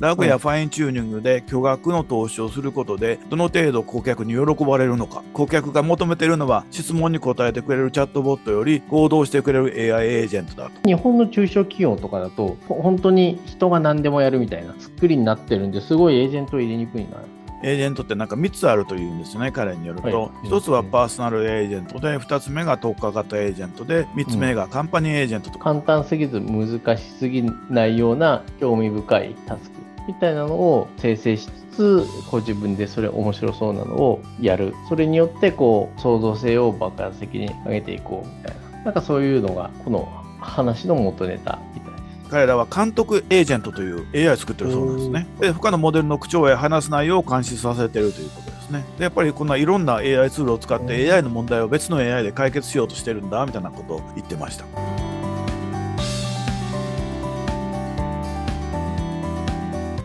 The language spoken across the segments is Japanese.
ラグやファインチューニングで巨額の投資をすることで、どの程度顧客に喜ばれるのか。顧客が求めているのは、質問に答えてくれるチャットボットより、行動してくれる AI エージェントだと。日本の中小企業とかだと、本当に人が何でもやるみたいな作りになってるんですごいエージェント入れにくいな。エージェントってなんか3つあるというんですね、彼によると、はい、1つはパーソナルエージェントで、2つ目が特化型エージェントで、3つ目がカンパニーエージェントと、うん、簡単すぎず、難しすぎないような興味深いタスクみたいなのを生成しつつこう自分でそれ面白そうなのをやるそれによってこう創造性を爆発的に上げていこうみたいななんかそういうのがこの話の元ネタみたいな。彼らは監督エージェントという AI を作ってるそうなんですね。で他のモデルの口調や話す内容を監視させてるということですね。でやっぱりこんないろんな AI ツールを使って AI の問題を別の AI で解決しようとしてるんだみたいなことを言ってました。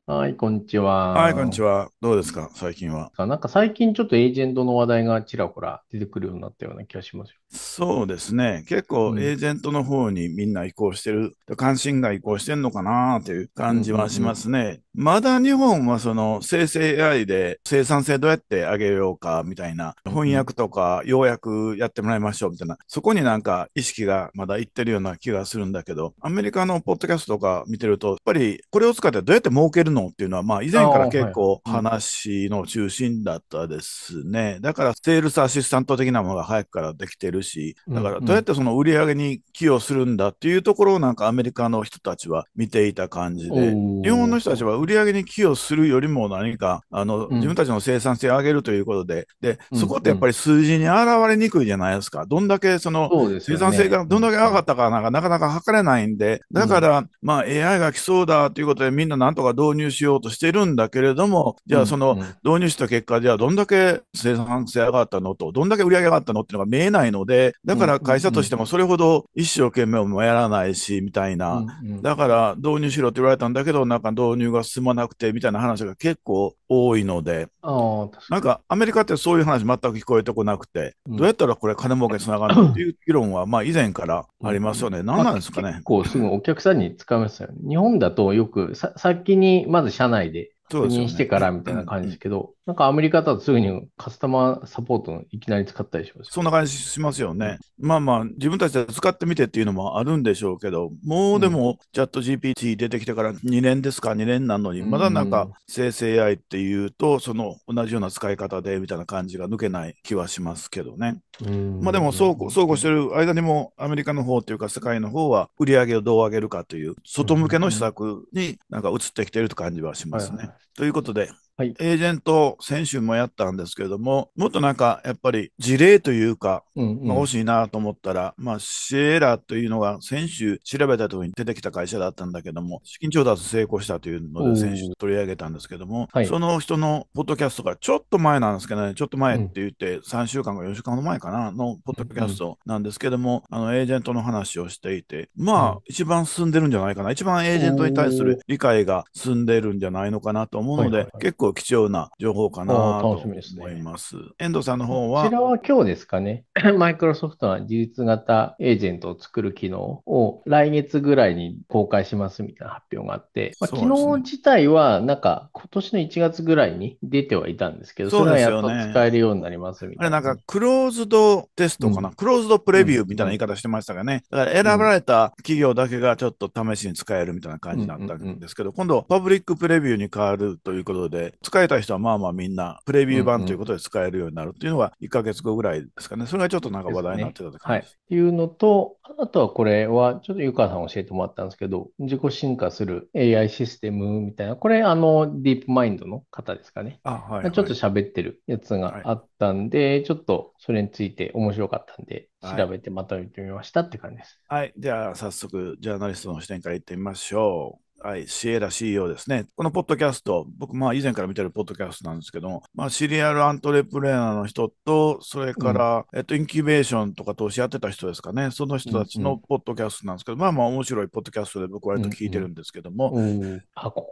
はい、こんにちは。はい、こんにちは。どうですか、最近は。なんか最近ちょっとエージェントの話題がちらほら出てくるようになったような気がしますそうですね。結構エージェントの方にみんな移行してる、うん、関心が移行してんのかなという感じはしますね。うんうんうんまだ日本はその生成 AI で生産性どうやって上げようかみたいな翻訳とかようやくやってもらいましょうみたいなそこになんか意識がまだいってるような気がするんだけどアメリカのポッドキャストとか見てるとやっぱりこれを使ってどうやって儲けるのっていうのはまあ以前から結構話の中心だったですね、だからセールスアシスタント的なものが早くからできてるるし、だからどうやってその売り上げに寄与するんだっていうところをなんかアメリカの人たちは見ていた感じで、日本の人たちは売り上げに寄与するよりも何か、あの、自分たちの生産性を上げるということで、で、そこってやっぱり数字に現れにくいじゃないですか。どんだけその、生産性がどんだけ上がったかなんかなかなか測れないんで、だから、まあ AI が来そうだということでみんななんとか導入しようとしてるんだけれども、じゃあその導入した結果、じゃあどんだけ生産性上がったのと、どんだけ売り上げ上がったのっていうのが見えないので、で、だから会社としてもそれほど一生懸命もやらないし、みたいな。だから導入しろって言われたんだけど、なんか導入が進まなくて、みたいな話が結構多いので、なんかアメリカってそういう話全く聞こえてこなくて、どうやったらこれ金儲けにつながるのっていう議論は、まあ以前からありますよね。何なんですかね。結構すぐお客さんに使いますよね。日本だとよくさ先にまず社内で確認してからみたいな感じですけど、なんかアメリカだとすぐにカスタマーサポートいきなり使ったりします、ね、そんな感じしますよね。まあまあ、自分たちで使ってみてっていうのもあるんでしょうけど、もうでも、うん、チャット GPT 出てきてから2年ですか、2年なのに、まだなんか生成 AI っていうと、その同じような使い方でみたいな感じが抜けない気はしますけどね。まあでも、そうこう、そうこうしてる間にも、アメリカの方というか、世界の方は、売り上げをどう上げるかという、外向けの施策になんか移ってきてると感じはしますね。ということで、はい、エージェント、先週もやったんですけれども、もっとなんかやっぱり事例というか、うんうん、欲しいなと思ったら、まあ、シエラというのが先週調べた時に出てきた会社だったんだけども、資金調達成功したというので、先週取り上げたんですけども、はい、その人のポッドキャストがちょっと前なんですけどね、ちょっと前って言って、3週間か4週間の前かな、のポッドキャストなんですけども、うんうん、あのエージェントの話をしていて、まあ、一番進んでるんじゃないかな、一番エージェントに対する理解が進んでるんじゃないのかなと思うので、結構貴重な情報かなと思います。すね、遠藤さんの方はこちらは今日ですかね。マイクロソフトは自立型エージェントを作る機能を来月ぐらいに公開しますみたいな発表があって、まあ、機能自体はなんか今年の1月ぐらいに出てはいたんですけど、そ,、れはやっと使えるようになりますみたいな。あれなんかクローズドテストかな、うん、クローズドプレビューみたいな言い方してましたがね。だから選ばれた企業だけがちょっと試しに使えるみたいな感じだったんですけど、今度パブリックプレビューに変わるということで、使えた人はまあまあみんな、プレビュー版ということで使えるようになるっていうのは、1か月後ぐらいですかね。それがちょっとなんか話題になってたとい。感じでって、い、うのと、あとはこれは、ちょっと湯川さん教えてもらったんですけど、自己進化する AI システムみたいな、これ、あの、ディープマインドの方ですかね。あ、はい、はい、ちょっと喋ってるやつがあったんで、はい、ちょっとそれについて面白かったんで、調べてまとめてみましたって感じです。はい、じゃあ早速、ジャーナリストの視点からいってみましょう。はい、シエラ CEO ですね。このポッドキャスト、僕、まあ、以前から見てるポッドキャストなんですけどまあ、シリアルアントレプレーナーの人と、それから、うん、えっと、インキュベーションとか投資やってた人ですかね、その人たちのポッドキャストなんですけど、うんうん、まあまあ、面白いポッドキャストで僕、割と聞いてるんですけども、うんうん、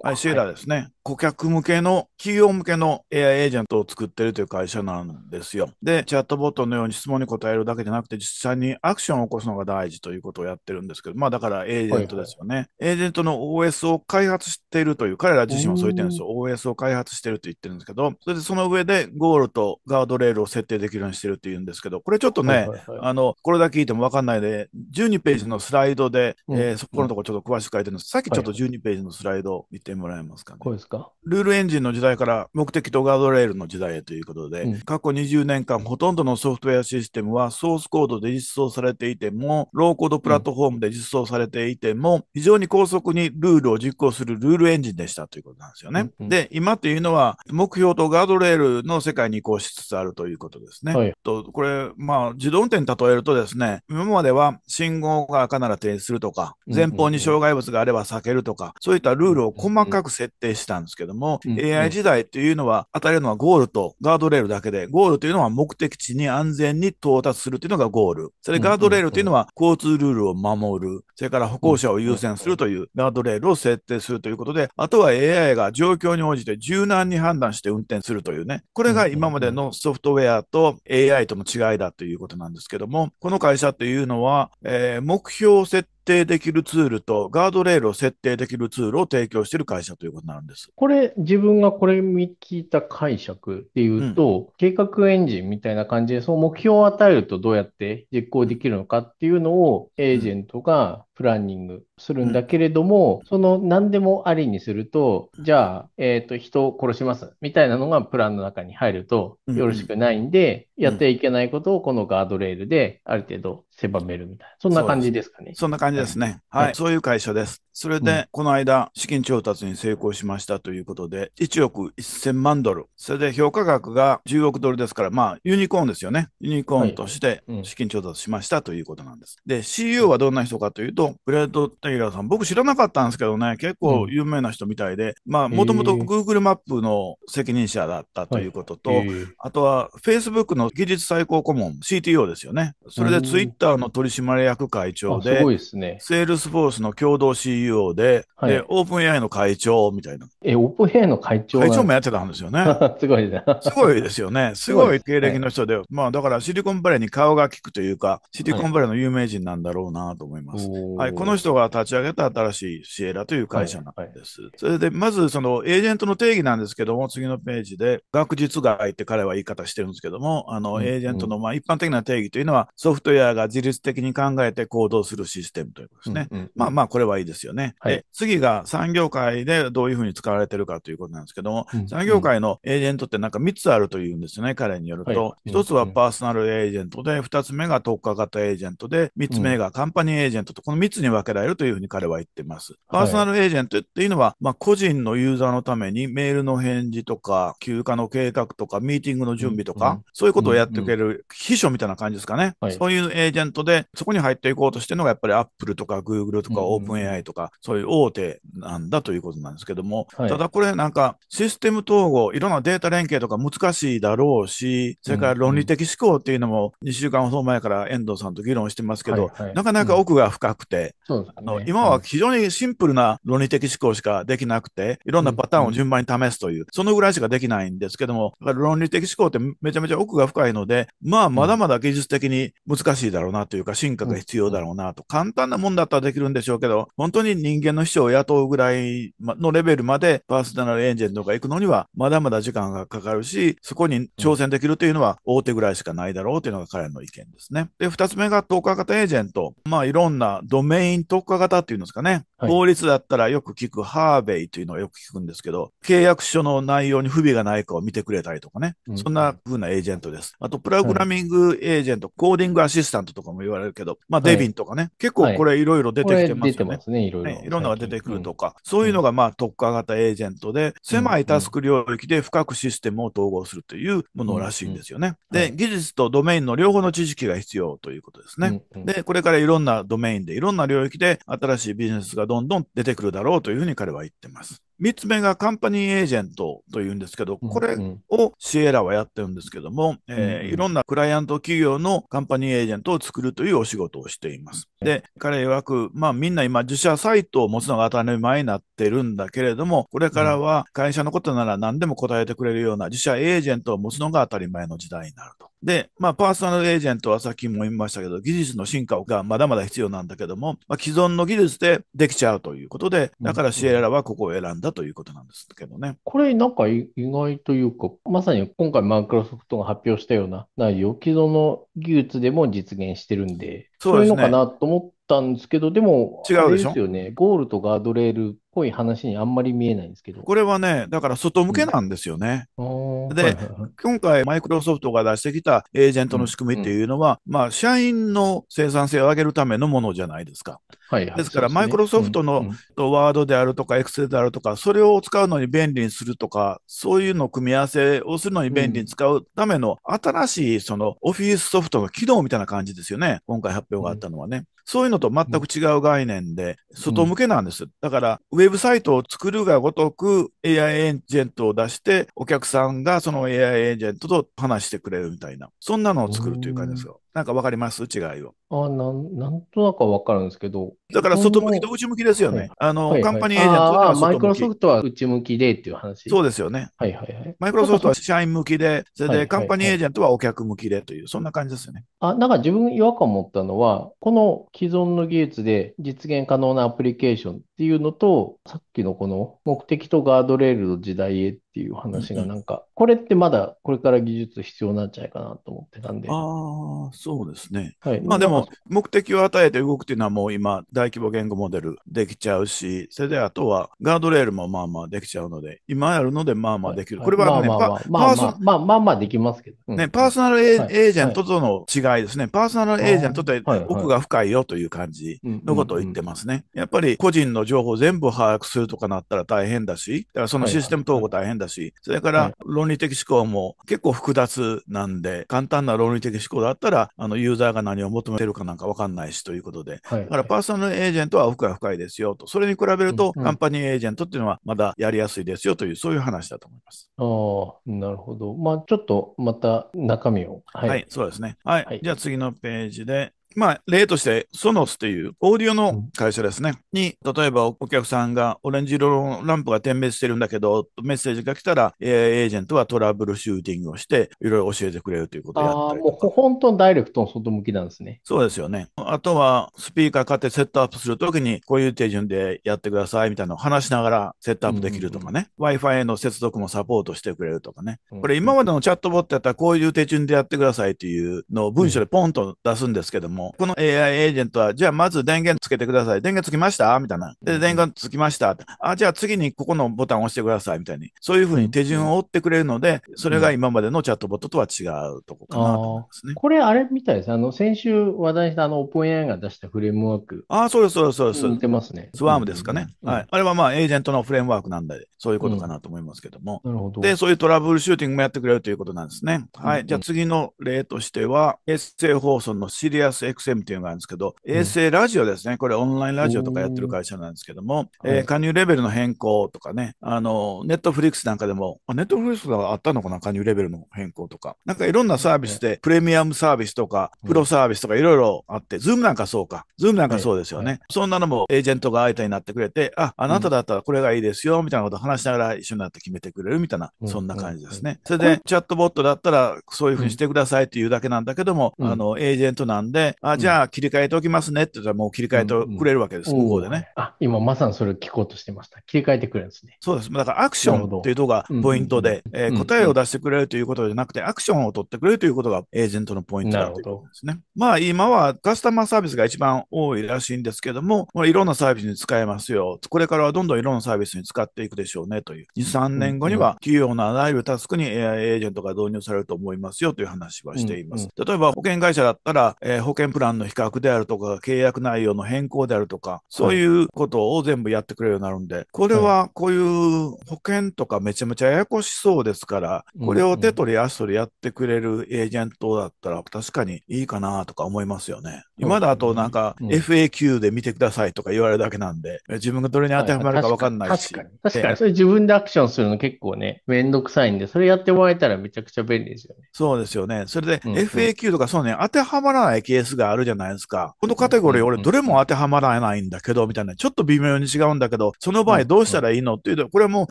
はい、シエラですね、はい、顧客向けの、企業向けの AI エージェントを作ってるという会社なんですよ。で、チャットボットのように質問に答えるだけじゃなくて、実際にアクションを起こすのが大事ということをやってるんですけど、まあ、だからエージェントですよね。はいはい、エージェントの OS OS を開発しているという、彼ら自身もそう言ってるんですよ。OS を開発してると言ってるんですけど、それでその上でゴールとガードレールを設定できるようにしてるっていうんですけど、これちょっとね、はいはいはい、あの、これだけ聞いてもわかんないで、12ページのスライドで、うん、えー、そこのとこちょっと詳しく書いてるんです、うん、さっきちょっと12ページのスライド見てもらえますかね、こですかルールエンジンの時代から目的とガードレールの時代へということで、うん、過去20年間ほとんどのソフトウェアシステムはソースコードで実装されていても、ローコードプラットフォームで実装されていても、非常に高速にルールルを実行するルールエンジンでしたということなんですよね。うんうん、で、今というのは、目標とガードレールの世界に移行しつつあるということですね。はい、とこれ、まあ、自動運転に例えるとですね、今までは信号が赤なら停止するとか、前方に障害物があれば避けるとか、そういったルールを細かく設定したんですけども、うんうん、AI 時代というのは、与えるのはゴールとガードレールだけで、ゴールというのは目的地に安全に到達するというのがゴール。それガードレールというのは、交通ルールを守る。それから歩行者を優先するというガードレールを設定するということで、あとは AI が状況に応じて柔軟に判断して運転するというね、これが今までのソフトウェアと AI との違いだということなんですけども、この会社というのは、えー、目標設定定できるツールと、ガードレールを設定できるツールを提供している会社ということなんです。これ、自分がこれ見聞いた解釈っていうと、うん、計画エンジンみたいな感じで、その目標を与えるとどうやって実行できるのかっていうのを、エージェントがプランニングするんだけれども、うん、その何でもありにすると、じゃあ、えっ、ー、と、人を殺しますみたいなのがプランの中に入るとよろしくないんで、うん、やっていけないことをこのガードレールである程度狭めるみたいな。そんな感じですかね。そんな感じですね。はい。そういう会社です。それで、この間、資金調達に成功しましたということで、1億1000万ドル。それで、評価額が10億ドルですから、まあ、ユニコーンですよね。ユニコーンとして資金調達しましたということなんです。で、CEO はどんな人かというと、ブレッド・テイラーさん、僕知らなかったんですけどね、結構有名な人みたいで、まあ、もともと Google マップの責任者だったということと、あとは Facebook の技術最高顧問、CTO ですよね。それで Twitter の取締役会長で、セールスフォースの共同 CEO CEO で、はい、で、オープン AI の会長みたいな。え、オープン AI の会長会長もやってたんですよね。すごいすごいですよね。すごい経歴の人で、まあだからシリコンバレーに顔が利くというか、シリコンバレーの有名人なんだろうなと思います。はい、はい、この人が立ち上げた新しいシエラという会社なんです。はい、それで、まずそのエージェントの定義なんですけども、次のページで、学術外って彼は言い方してるんですけども、あの、エージェントのまあ一般的な定義というのは、ソフトウェアが自律的に考えて行動するシステムということですね。うんうんうん、まあまあ、これはいいですよね。ね。はい、次が産業界でどういうふうに使われてるかということなんですけども、うん、産業界のエージェントってなんか3つあるというんですよね、彼によると。はい、1つはパーソナルエージェントで、2つ目が特化型エージェントで、3つ目がカンパニーエージェントと、この3つに分けられるというふうに彼は言ってます。パーソナルエージェントっていうのは、まあ、個人のユーザーのためにメールの返事とか、休暇の計画とか、ミーティングの準備とか、うん、そういうことをやってくれる秘書みたいな感じですかね。はい、そういうエージェントで、そこに入っていこうとしてるのが、やっぱりアップルとかグーグルとかオープン AI とか、そういう大手なんだということなんですけども、はい、ただこれなんか、システム統合、いろんなデータ連携とか難しいだろうし、それから論理的思考っていうのも、2週間ほど前から遠藤さんと議論してますけど、はいはい、なかなか奥が深くて、うんね、あの今は非常にシンプルな論理的思考しかできなくて、いろんなパターンを順番に試すという、そのぐらいしかできないんですけども、だから論理的思考ってめちゃめちゃ奥が深いので、まあ、まだまだ技術的に難しいだろうなというか、進化が必要だろうなと、簡単なもんだったらできるんでしょうけど、本当に人間の秘書を雇うぐらいのレベルまでパーソナルエージェントが行くのには、まだまだ時間がかかるし、そこに挑戦できるというのは大手ぐらいしかないだろうというのが彼の意見ですね。で、二つ目が投下型エージェント。まあ、いろんなドメイン特化型っていうんですかね。法律だったらよく聞くハーベイというのをよく聞くんですけど、契約書の内容に不備がないかを見てくれたりとかね。そんな風なエージェントです。あと、プログラミングエージェント、コーディングアシスタントとかも言われるけど、まあ、デビンとかね。結構これいろいろ出てきてますよね。出てますね、いろろいろ、ね、いろんなのが出てくるとか、うん、そういうのがまあ特化型エージェントで、狭いタスク領域で深くシステムを統合するというものらしいんですよね。で、技術とドメインの両方の知識が必要ということですね。で、これからいろんなドメインで、いろんな領域で新しいビジネスがどんどん出てくるだろうというふうに彼は言ってます。三つ目がカンパニーエージェントというんですけど、これをシエラはやってるんですけども、いろんなクライアント企業のカンパニーエージェントを作るというお仕事をしています。で、彼曰く、まあみんな今自社サイトを持つのが当たり前になってるんだけれども、これからは会社のことなら何でも答えてくれるような自社エージェントを持つのが当たり前の時代になると。で、まあ、パーソナルエージェントはさっきも言いましたけど、技術の進化がまだまだ必要なんだけども、まあ、既存の技術でできちゃうということで、だからシエラはここを選んだということなんですけどね。うん、これ、なんか意外というか、まさに今回マイクロソフトが発表したような内容、既存の技術でも実現してるんで、そう、ね、いうのかなと思って、たんですけど、でも、違うでしょですよね。ゴールとガードレールぽい話にあんまり見えないんですけど。これはね、だから外向けなんですよね。うん、で、はいはいはい、今回マイクロソフトが出してきたエージェントの仕組みっていうのは、うん、まあ、社員の生産性を上げるためのものじゃないですか。はいはい、ですから、マイクロソフトのワードであるとか、エクセルであるとか、それを使うのに便利にするとか、そういうの組み合わせをするのに便利に使うための新しいそのオフィスソフトの機能みたいな感じですよね。今回発表があったのはね。そういうのと全く違う概念で、外向けなんです。だから、ウェェブサイトを作るがごとく AI エージェントを出して、お客さんがその AI エージェントと話してくれるみたいな、そんなのを作るという感じですよ。なんかわかります違いを。あなん、なんとなくわかるんですけど。だから外向きと内向きですよね。はい、あの、はいはい、カンパニーエージェントはマイクロソフトは内向きでっていう話。そうですよね。はいはいはい。マイクロソフトは社員向きで、それで、はい、カンパニーエージェントはお客向きでという、そんな感じですよね。あ、なんか自分違和感持ったのは、この既存の技術で実現可能なアプリケーションっていうのと、さっきのこの目的とガードレールの時代へっていう話がなんか、これってまだこれから技術必要なんじゃないかなと思ってたんで。ああ、そうですね。はい。まあでも、目的を与えて動くっていうのはもう今、大規模言語モデルできちゃうし、それであとはガードレールもまあまあできちゃうので、今やるのでまあまあできる。はい、これはね、まあまあまあ、まあまあまあまあできますけど。うん、ね、パーソナルエージェントとの違いですね。パーソナルエージェントって奥が深いよという感じのことを言ってますね。やっぱり個人の情報全部把握するとかなったら大変だし、だからそのシステム統合大変だし、だし、それから論理的思考も結構複雑なんで、簡単な論理的思考だったら、あのユーザーが何を求めてるかなんかわかんないしということで、だからパーソナルエージェントは奥が深いですよと、それに比べると、カンパニーエージェントっていうのはまだやりやすいですよという、そういう話だと思います。ああ、なるほど。まあ、ちょっとまた中身を。はい、はい、そうですね。はい。はい、じゃあ次のページで、まあ、例として、ソノスというオーディオの会社ですね、に、例えばお客さんがオレンジ色のランプが点滅してるんだけど、メッセージが来たら、エージェントはトラブルシューティングをして、いろいろ教えてくれるということをやったりとか。もう本当ダイレクトの外向きなんですね。そうですよね。あとは、スピーカー買ってセットアップするときに、こういう手順でやってくださいみたいなのを話しながらセットアップできるとかね、Wi-Fi への接続もサポートしてくれるとかね。これ今までのチャットボットやったら、こういう手順でやってくださいっていうのを文章でポンと出すんですけども、この AI エージェントは、じゃあまず電源つけてください。電源つきましたみたいな。で、電源つきました。あ、じゃあ次にここのボタンを押してください。みたいに。そういうふうに手順を追ってくれるので、それが今までのチャットボットとは違うとこかなと思いますね。これあれみたいです。あの、先週話題したあの、オープン AI が出したフレームワーク。あ、そうです、そうです、そうです。似てますね。スワームですかね。はい。あれはまあ、エージェントのフレームワークなんで、そういうことかなと思いますけども。うん、なるほど。で、そういうトラブルシューティングもやってくれるということなんですね。はい。じゃあ次の例としては、衛星放送のシリアス x m っていうのがあるんですけど、衛星ラジオですね。これオンラインラジオとかやってる会社なんですけども、えー、加入レベルの変更とかね、あの、ネットフリックスなんかでも、ネットフリックスがあったのかな加入レベルの変更とか。なんかいろんなサービスで、プレミアムサービスとか、プロサービスとかいろいろあって、ズームなんかそうか。ズームなんかそうですよね。そんなのもエージェントが相手になってくれて、あ、あなただったらこれがいいですよ、みたいなこと話しながら一緒になって決めてくれるみたいな、そんな感じですね。それで、チャットボットだったら、そういうふうにしてくださいっていうだけなんだけども、あの、エージェントなんで、あ、じゃあ切り替えておきますねって言ったらもう切り替えてくれるわけです、うんうん、向こうでね。あ、今まさにそれを聞こうとしてました。切り替えてくれるんですね。そうです。だからアクションっていうろがポイントで、えー、答えを出してくれるということじゃなくて、アクションを取ってくれるということがエージェントのポイントだということですね。まあ今はカスタマーサービスが一番多いらしいんですけども、いろんなサービスに使えますよ。これからはどんどんいろんなサービスに使っていくでしょうねという。2、3年後には企業のあらゆるタスクに AI エージェントが導入されると思いますよという話はしています。うんうん、例えば保険会社だったら、えー、保険険プランの比較であるとか、契約内容の変更であるとか、そういうことを全部やってくれるようになるんで、これはこういう保険とかめちゃめちゃややこしそうですから、これを手取り足取りやってくれるエージェントだったら確かにいいかなとか思いますよね。今だとなんか FAQ で見てくださいとか言われるだけなんで、自分がどれに当てはまるかわかんないし。確かに。確かに。それ自分でアクションするの結構ね、めんどくさいんで、それやってもらえたらめちゃくちゃ便利ですよね。そうですよね。それで FAQ とかそうね、当てはまらないケースがあるじゃないですか。このカテゴリー、俺、どれも当てはまらないんだけど、みたいな、ちょっと微妙に違うんだけど、その場合どうしたらいいのっていうと、これはもう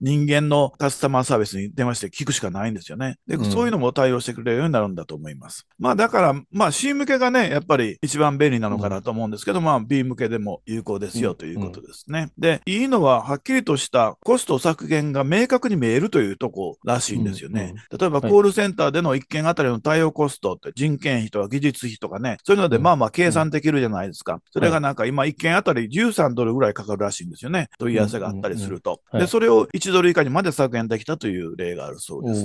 人間のカスタマーサービスに電話して聞くしかないんですよね。で、そういうのも対応してくれるようになるんだと思います。まあ、だから、まあ、C 向けがね、やっぱり一番便利なのかなと思うんですけど、まあ、B 向けでも有効ですよということですね。で、いいのは、はっきりとしたコスト削減が明確に見えるというとこらしいんですよね。例えば、コールセンターでの1件あたりの対応コストって、人件費とか技術費とかね、そういうので、まあまあ計算できるじゃないですか。それがなんか今1件あたり13ドルぐらいかかるらしいんですよね。問い合わせがあったりすると。で、それを1ドル以下にまで削減できたという例があるそうです。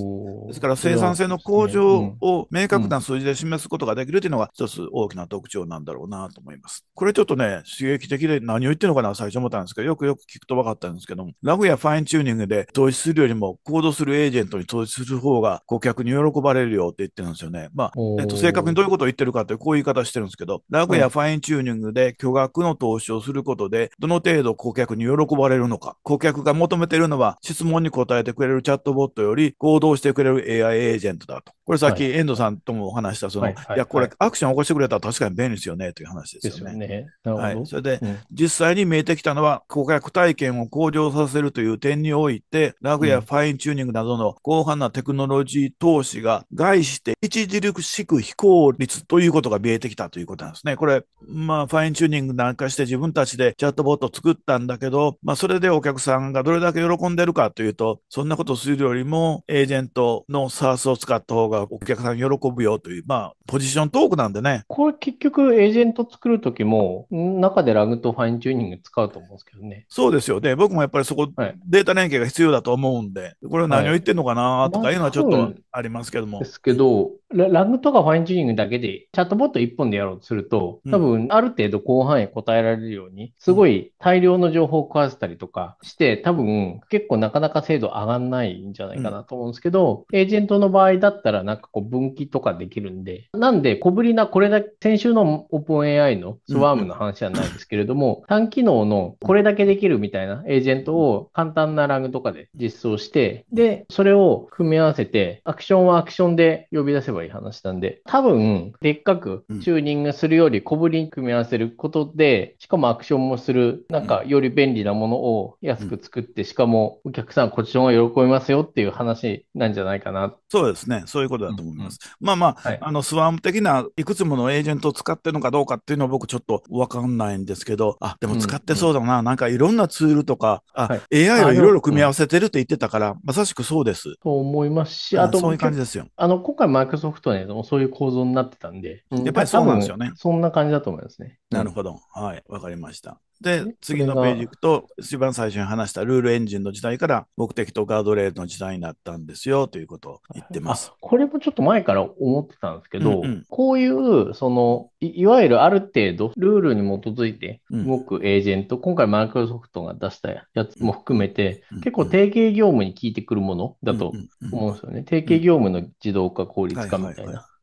ですから生産性の向上を明確な数字で示すことができるというのが一つ大きな特徴なんだろうなと思います。これちょっとね、刺激的で何を言ってるのかな最初思ったんですけど、よくよく聞くと分かったんですけども、ラグやファインチューニングで投資するよりも行動するエージェントに投資する方が顧客に喜ばれるよって言ってるんですよね。まあ、えっと、正確にどういうことを言ってるかってこういう言い方してしてるんですけど、ラグやファインチューニングで巨額の投資をすることで、どの程度顧客に喜ばれるのか、顧客が求めているのは質問に答えてくれるチャットボットより行動してくれる AI エージェントだと。これさっき遠藤さんともお話したその、はい、いや、これアクション起こしてくれたら確かに便利ですよねという話ですよね。ですよね。はい。それで、うん、実際に見えてきたのは、顧客体験を向上させるという点において、ラグやファインチューニングなどの広範なテクノロジー投資が外して著しく非効率ということが見えてきたということなんですね。これ、まあ、ファインチューニングなんかして自分たちでチャットボット作ったんだけど、まあ、それでお客さんがどれだけ喜んでるかというと、そんなことするよりも、エージェントのサースを使った方がお客さん喜ぶよという、まあ、ポジショントークなんでね。これ結局、エージェント作るときも、中でラグとファインチューニング使うと思うんですけどね。そうですよね。僕もやっぱりそこ、はい、データ連携が必要だと思うんで、これは何を言ってんのかなとかいうのはちょっとありますけども。はい、ですけど、ラグとかファインチューニングだけで、チャットボット1本でやろうとすると、多分、ある程度広範囲答えられるように、すごい大量の情報を食わせたりとかして、多分、結構なかなか精度上がんないんじゃないかなと思うんですけど、エージェントの場合だったら、なんかこう、分岐とかできるんで、なんで、小ぶりな、これだけ、先週のオープン a i のスワームの話じゃないですけれども、単機能のこれだけできるみたいなエージェントを簡単なラグとかで実装して、で、それを組み合わせて、アクションはアクションで呼び出せばばいい話なんで、多分、でっかくチューニングするより小ぶりに組み合わせることで、しかもアクションもする、なんかより便利なものを安く作って、しかもお客さんこっちの方が喜びますよっていう話なんじゃないかな。そうですね。そういうことだと思います。うんうん、まあまあ、はい、あの、スワーム的ないくつものエージェントを使ってるのかどうかっていうのは僕ちょっとわかんないんですけど、あ、でも使ってそうだな。うんうん、なんかいろんなツールとか、あ、はい、AI をいろいろ組み合わせてるって言ってたから、まさしくそうです。と思いますし、あと、そういう感じですよ。あの、今回マイクロソフトウもそういう構造になってたんで、やっぱりそうなんですよね。そんな感じだと思いますね。なるほど。はい、わかりました。で、次のページ行くと、一番最初に話したルールエンジンの時代から目的とガードレールの時代になったんですよということを言ってます。これもちょっと前から思ってたんですけど、うんうん、こういう、そのい、いわゆるある程度ルールに基づいて動くエージェント、うん、今回マイクロソフトが出したやつも含めて、うんうん、結構提携業務に効いてくるものだと思うんですよね。提携業務の自動化、効率化かい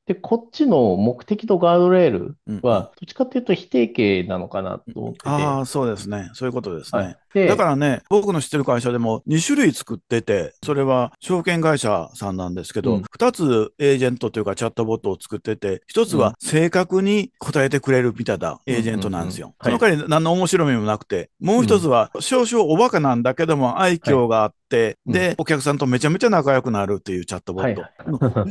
で、こっちの目的とガードレールは、どっちかっていうと否定形なのかなと思ってて。うん、ああ、そうですね。そういうことですね。はい、だからね、僕の知ってる会社でも2種類作ってて、それは証券会社さんなんですけど、うん、2つエージェントというかチャットボットを作ってて、1つは正確に答えてくれるみたいなエージェントなんですよ。その代わり何の面白みもなくて、もう1つは少々おバカなんだけども愛嬌があって、はいで、うん、お客さんとめちゃめちゃ仲良くなるっていうチャットボット。はい、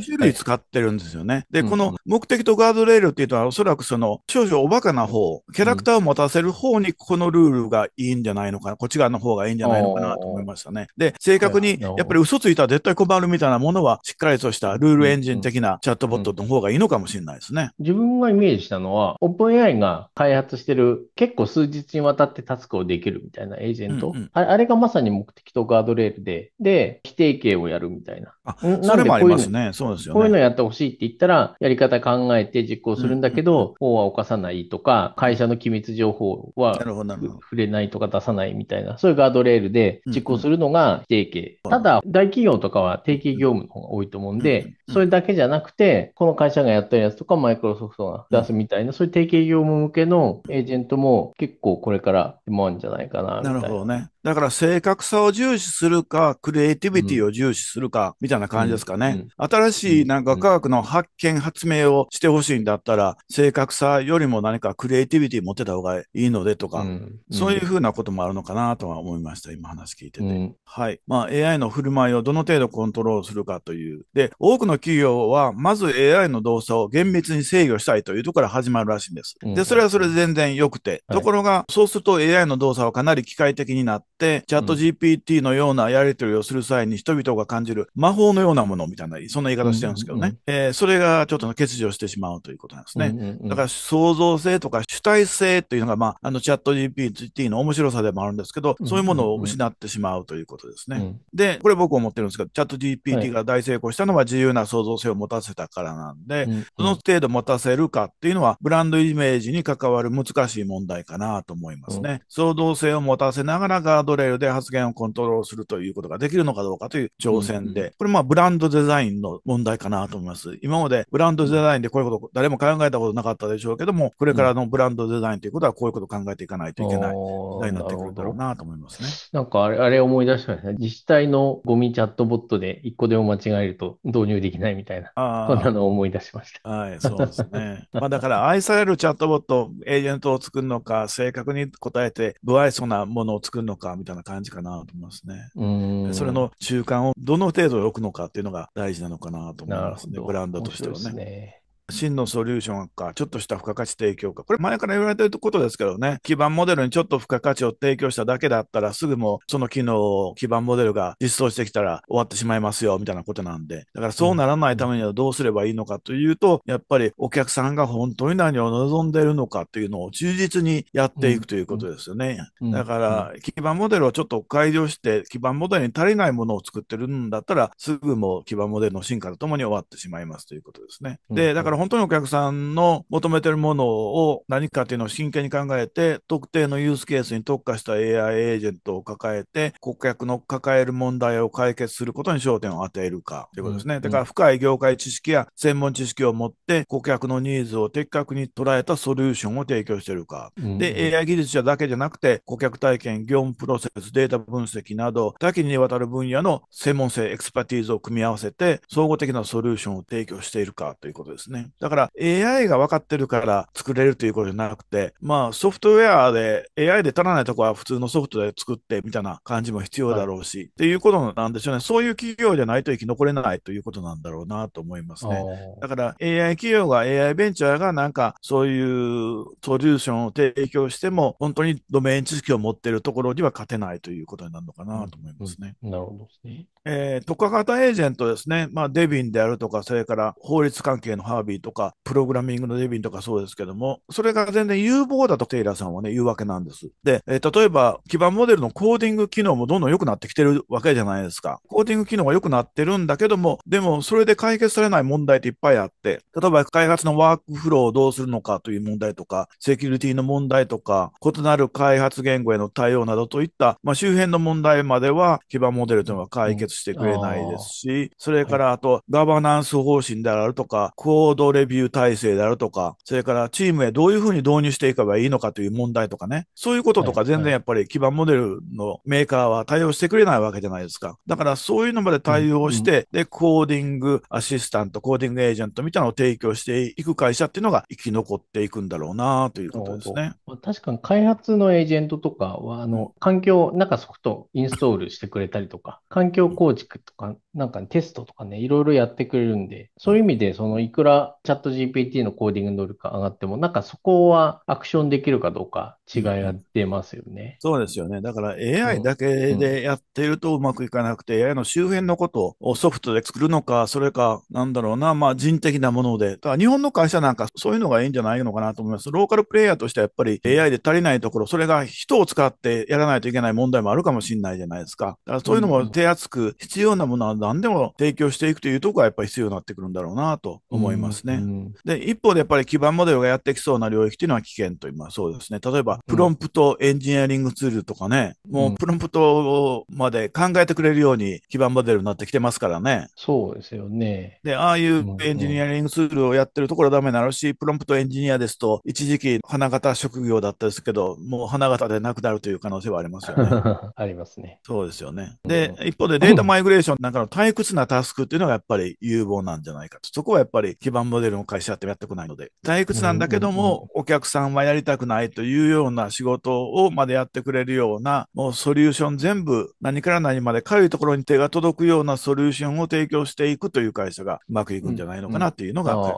2 種類使ってるんですよね。で、この目的とガードレールっていうのは、おそらくその、少々おバカな方、キャラクターを持たせる方にこのルールがいいんじゃないのかこっち側の方がいいんじゃないのかなと思いましたね。で、正確に、やっぱり嘘ついたら絶対困るみたいなものは、しっかりとしたルールエンジン的なチャットボットの方がいいのかもしれないですね。自分がイメージしたのは、オープン AI が開発してる、結構数日にわたってタスクをできるみたいなエージェント。うんうん、あれがまさに目的とガードレールで、で、否定形をやるみたいな。あ、それもありますね。そうですよね。こういうのやってほしいって言ったら、やり方考えて実行するんだけど、法は犯さないとか、会社の機密情報は触れないとか出さないみたいな、そういうガードレールで実行するのが定型。ただ、大企業とかは定型業務の方が多いと思うんで、それだけじゃなくて、この会社がやったやつとか、マイクロソフトが出すみたいな、そういう定型業務向けのエージェントも結構これから今あるんじゃないかなな。なるほどね。だから正確さを重視するか、クリエイティビティを重視するか、みたいな感じですかね。新しいなんか科学の発見、発明をしてほしいんだったら、正確さよりも何かクリエイティビティ持ってた方がいいのでとか、そういうふうなこともあるのかなとは思いました。今話聞いてて。はい。まあ AI の振る舞いをどの程度コントロールするかという。で、多くの企業は、まず AI の動作を厳密に制御したいというところから始まるらしいんです。で、それはそれで全然良くて。ところが、そうすると AI の動作はかなり機械的になって、、チャット GPT のようなやり取りをする際に人々が感じる魔法のようなものみたいな、そんな言い方してるんですけどね。うんうん、えー、それがちょっと欠如してしまうということなんですね。うんうんうん、だから創造性とか主体性というのが、まあ、あのチャット GPT の面白さでもあるんですけど、そういうものを失ってしまうということですね。うんうんうん、で、これ僕思ってるんですけど、チャット GPT が大成功したのは自由な創造性を持たせたからなんで、うんうん、どの程度持たせるかっていうのは、ブランドイメージに関わる難しい問題かなと思いますね。うん、創造性を持たせながらドレールで発言をコントロールするということができるのかどうかという挑戦で、これまあブランドデザインの問題かなと思います。今までブランドデザインでこういうこと誰も考えたことなかったでしょうけども、これからのブランドデザインということはこういうことを考えていかないといけない時代になってくるだろうなと思いますね。なんかあれあれ思い出しましたね。自治体のゴミチャットボットで一個でも間違えると導入できないみたいな、こんなのを思い出しました。はい、そうですね。まあだから愛されるチャットボット、エージェントを作るのか、正確に答えて不愛想なものを作るのか、みたいな感じかなと思いますね。それの中間をどの程度置くのかっていうのが大事なのかなと思いますね、ブランドとしてはね。真のソリューションか、ちょっとした付加価値提供か、これ前から言われてることですけどね、基盤モデルにちょっと付加価値を提供しただけだったら、すぐもその機能を基盤モデルが実装してきたら終わってしまいますよ、みたいなことなんで、だからそうならないためにはどうすればいいのかというと、やっぱりお客さんが本当に何を望んでいるのかっていうのを忠実にやっていくということですよね。だから、基盤モデルをちょっと改良して、基盤モデルに足りないものを作ってるんだったら、すぐも基盤モデルの進化とともに終わってしまいますということですね。で、だからから本当にお客さんの求めてるものを何かっていうのを真剣に考えて、特定のユースケースに特化した AI エージェントを抱えて、顧客の抱える問題を解決することに焦点を当てるかということですね。うん、だから深い業界知識や専門知識を持って、顧客のニーズを的確に捉えたソリューションを提供しているか。うん、で、AI 技術者だけじゃなくて、顧客体験、業務プロセス、データ分析など、多岐にわたる分野の専門性、エクスパティーズを組み合わせて、総合的なソリューションを提供しているかということですね。。だから AI が分かってるから作れるということじゃなくて、まあソフトウェアで AI で足らないとこは普通のソフトで作ってみたいな感じも必要だろうし、はい、っていうことなんでしょうね。そういう企業じゃないと生き残れないということなんだろうなと思いますね。だから AI 企業が AI ベンチャーがなんかそういうソリューションを提供しても、本当にドメイン知識を持ってるところには勝てないということになるのかなと思いますね。うんうん、なるほどですね。えー、特化型エージェントですね。まあデビンであるとか、それから法律関係のハービービーとか、プログラミングのデビンとかそうですけども、それが全然有望だとテイラーさんはね、言うわけなんです。で、えー、例えば、基盤モデルのコーディング機能もどんどん良くなってきてるわけじゃないですか。コーディング機能が良くなってるんだけども、でも、それで解決されない問題っていっぱいあって、例えば開発のワークフローをどうするのかという問題とか、セキュリティの問題とか、異なる開発言語への対応などといった、まあ、周辺の問題までは基盤モデルというのは解決してくれないですし、それからあと、ガバナンス方針であるとか、コードドレビュー体制であるとか、それからチームへどういうふうに導入していけばいいのかという問題とかね、そういうこととか全然やっぱり基盤モデルのメーカーは対応してくれないわけじゃないですか。だからそういうのまで対応して、で、コーディングアシスタント、コーディングエージェントみたいなのを提供していく会社っていうのが生き残っていくんだろうなということですね。確かに開発のエージェントとかは、あの、環境、なんかソフトインストールしてくれたりとか、環境構築とか、なんか、テストとかね、いろいろやってくれるんで、そういう意味で、そのいくらチャット GPT のコーディング能力が上がっても、なんかそこはアクションできるかどうか違いが出ますよね。そうですよね。だから AI だけでやってるとうまくいかなくて、うんうん、AI の周辺のことをソフトで作るのか、それか、なんだろうな、まあ人的なもので。だから日本の会社なんかそういうのがいいんじゃないのかなと思います。ローカルプレイヤーとしてはやっぱり AI で足りないところ、それが人を使ってやらないといけない問題もあるかもしれないじゃないですか。だからそういうのも手厚く必要なものは何でも提供していくというところがやっぱり必要になってくるんだろうなと思いますね。うんね。うん、で、一方でやっぱり基盤モデルがやってきそうな領域っていうのは危険と今、そうですね。例えば、プロンプトエンジニアリングツールとかね、うん、もうプロンプトまで考えてくれるように基盤モデルになってきてますからね。そうですよね。で、ああいうエンジニアリングツールをやってるところはダメになるし、プロンプトエンジニアですと、一時期花形職業だったですけど、もう花形でなくなるという可能性はありますよね。ありますね。そうですよね。で、一方でデータマイグレーションなんかの退屈なタスクっていうのがやっぱり有望なんじゃないかと。そこはやっぱり基盤モデルデルの会社ってやってこないので、退屈なんだけども、お客さんはやりたくないというような仕事をまでやってくれるような、もうソリューション全部、何から何までかゆいところに手が届くようなソリューションを提供していくという会社がうまくいくんじゃないのかなっていうのが、うんうん、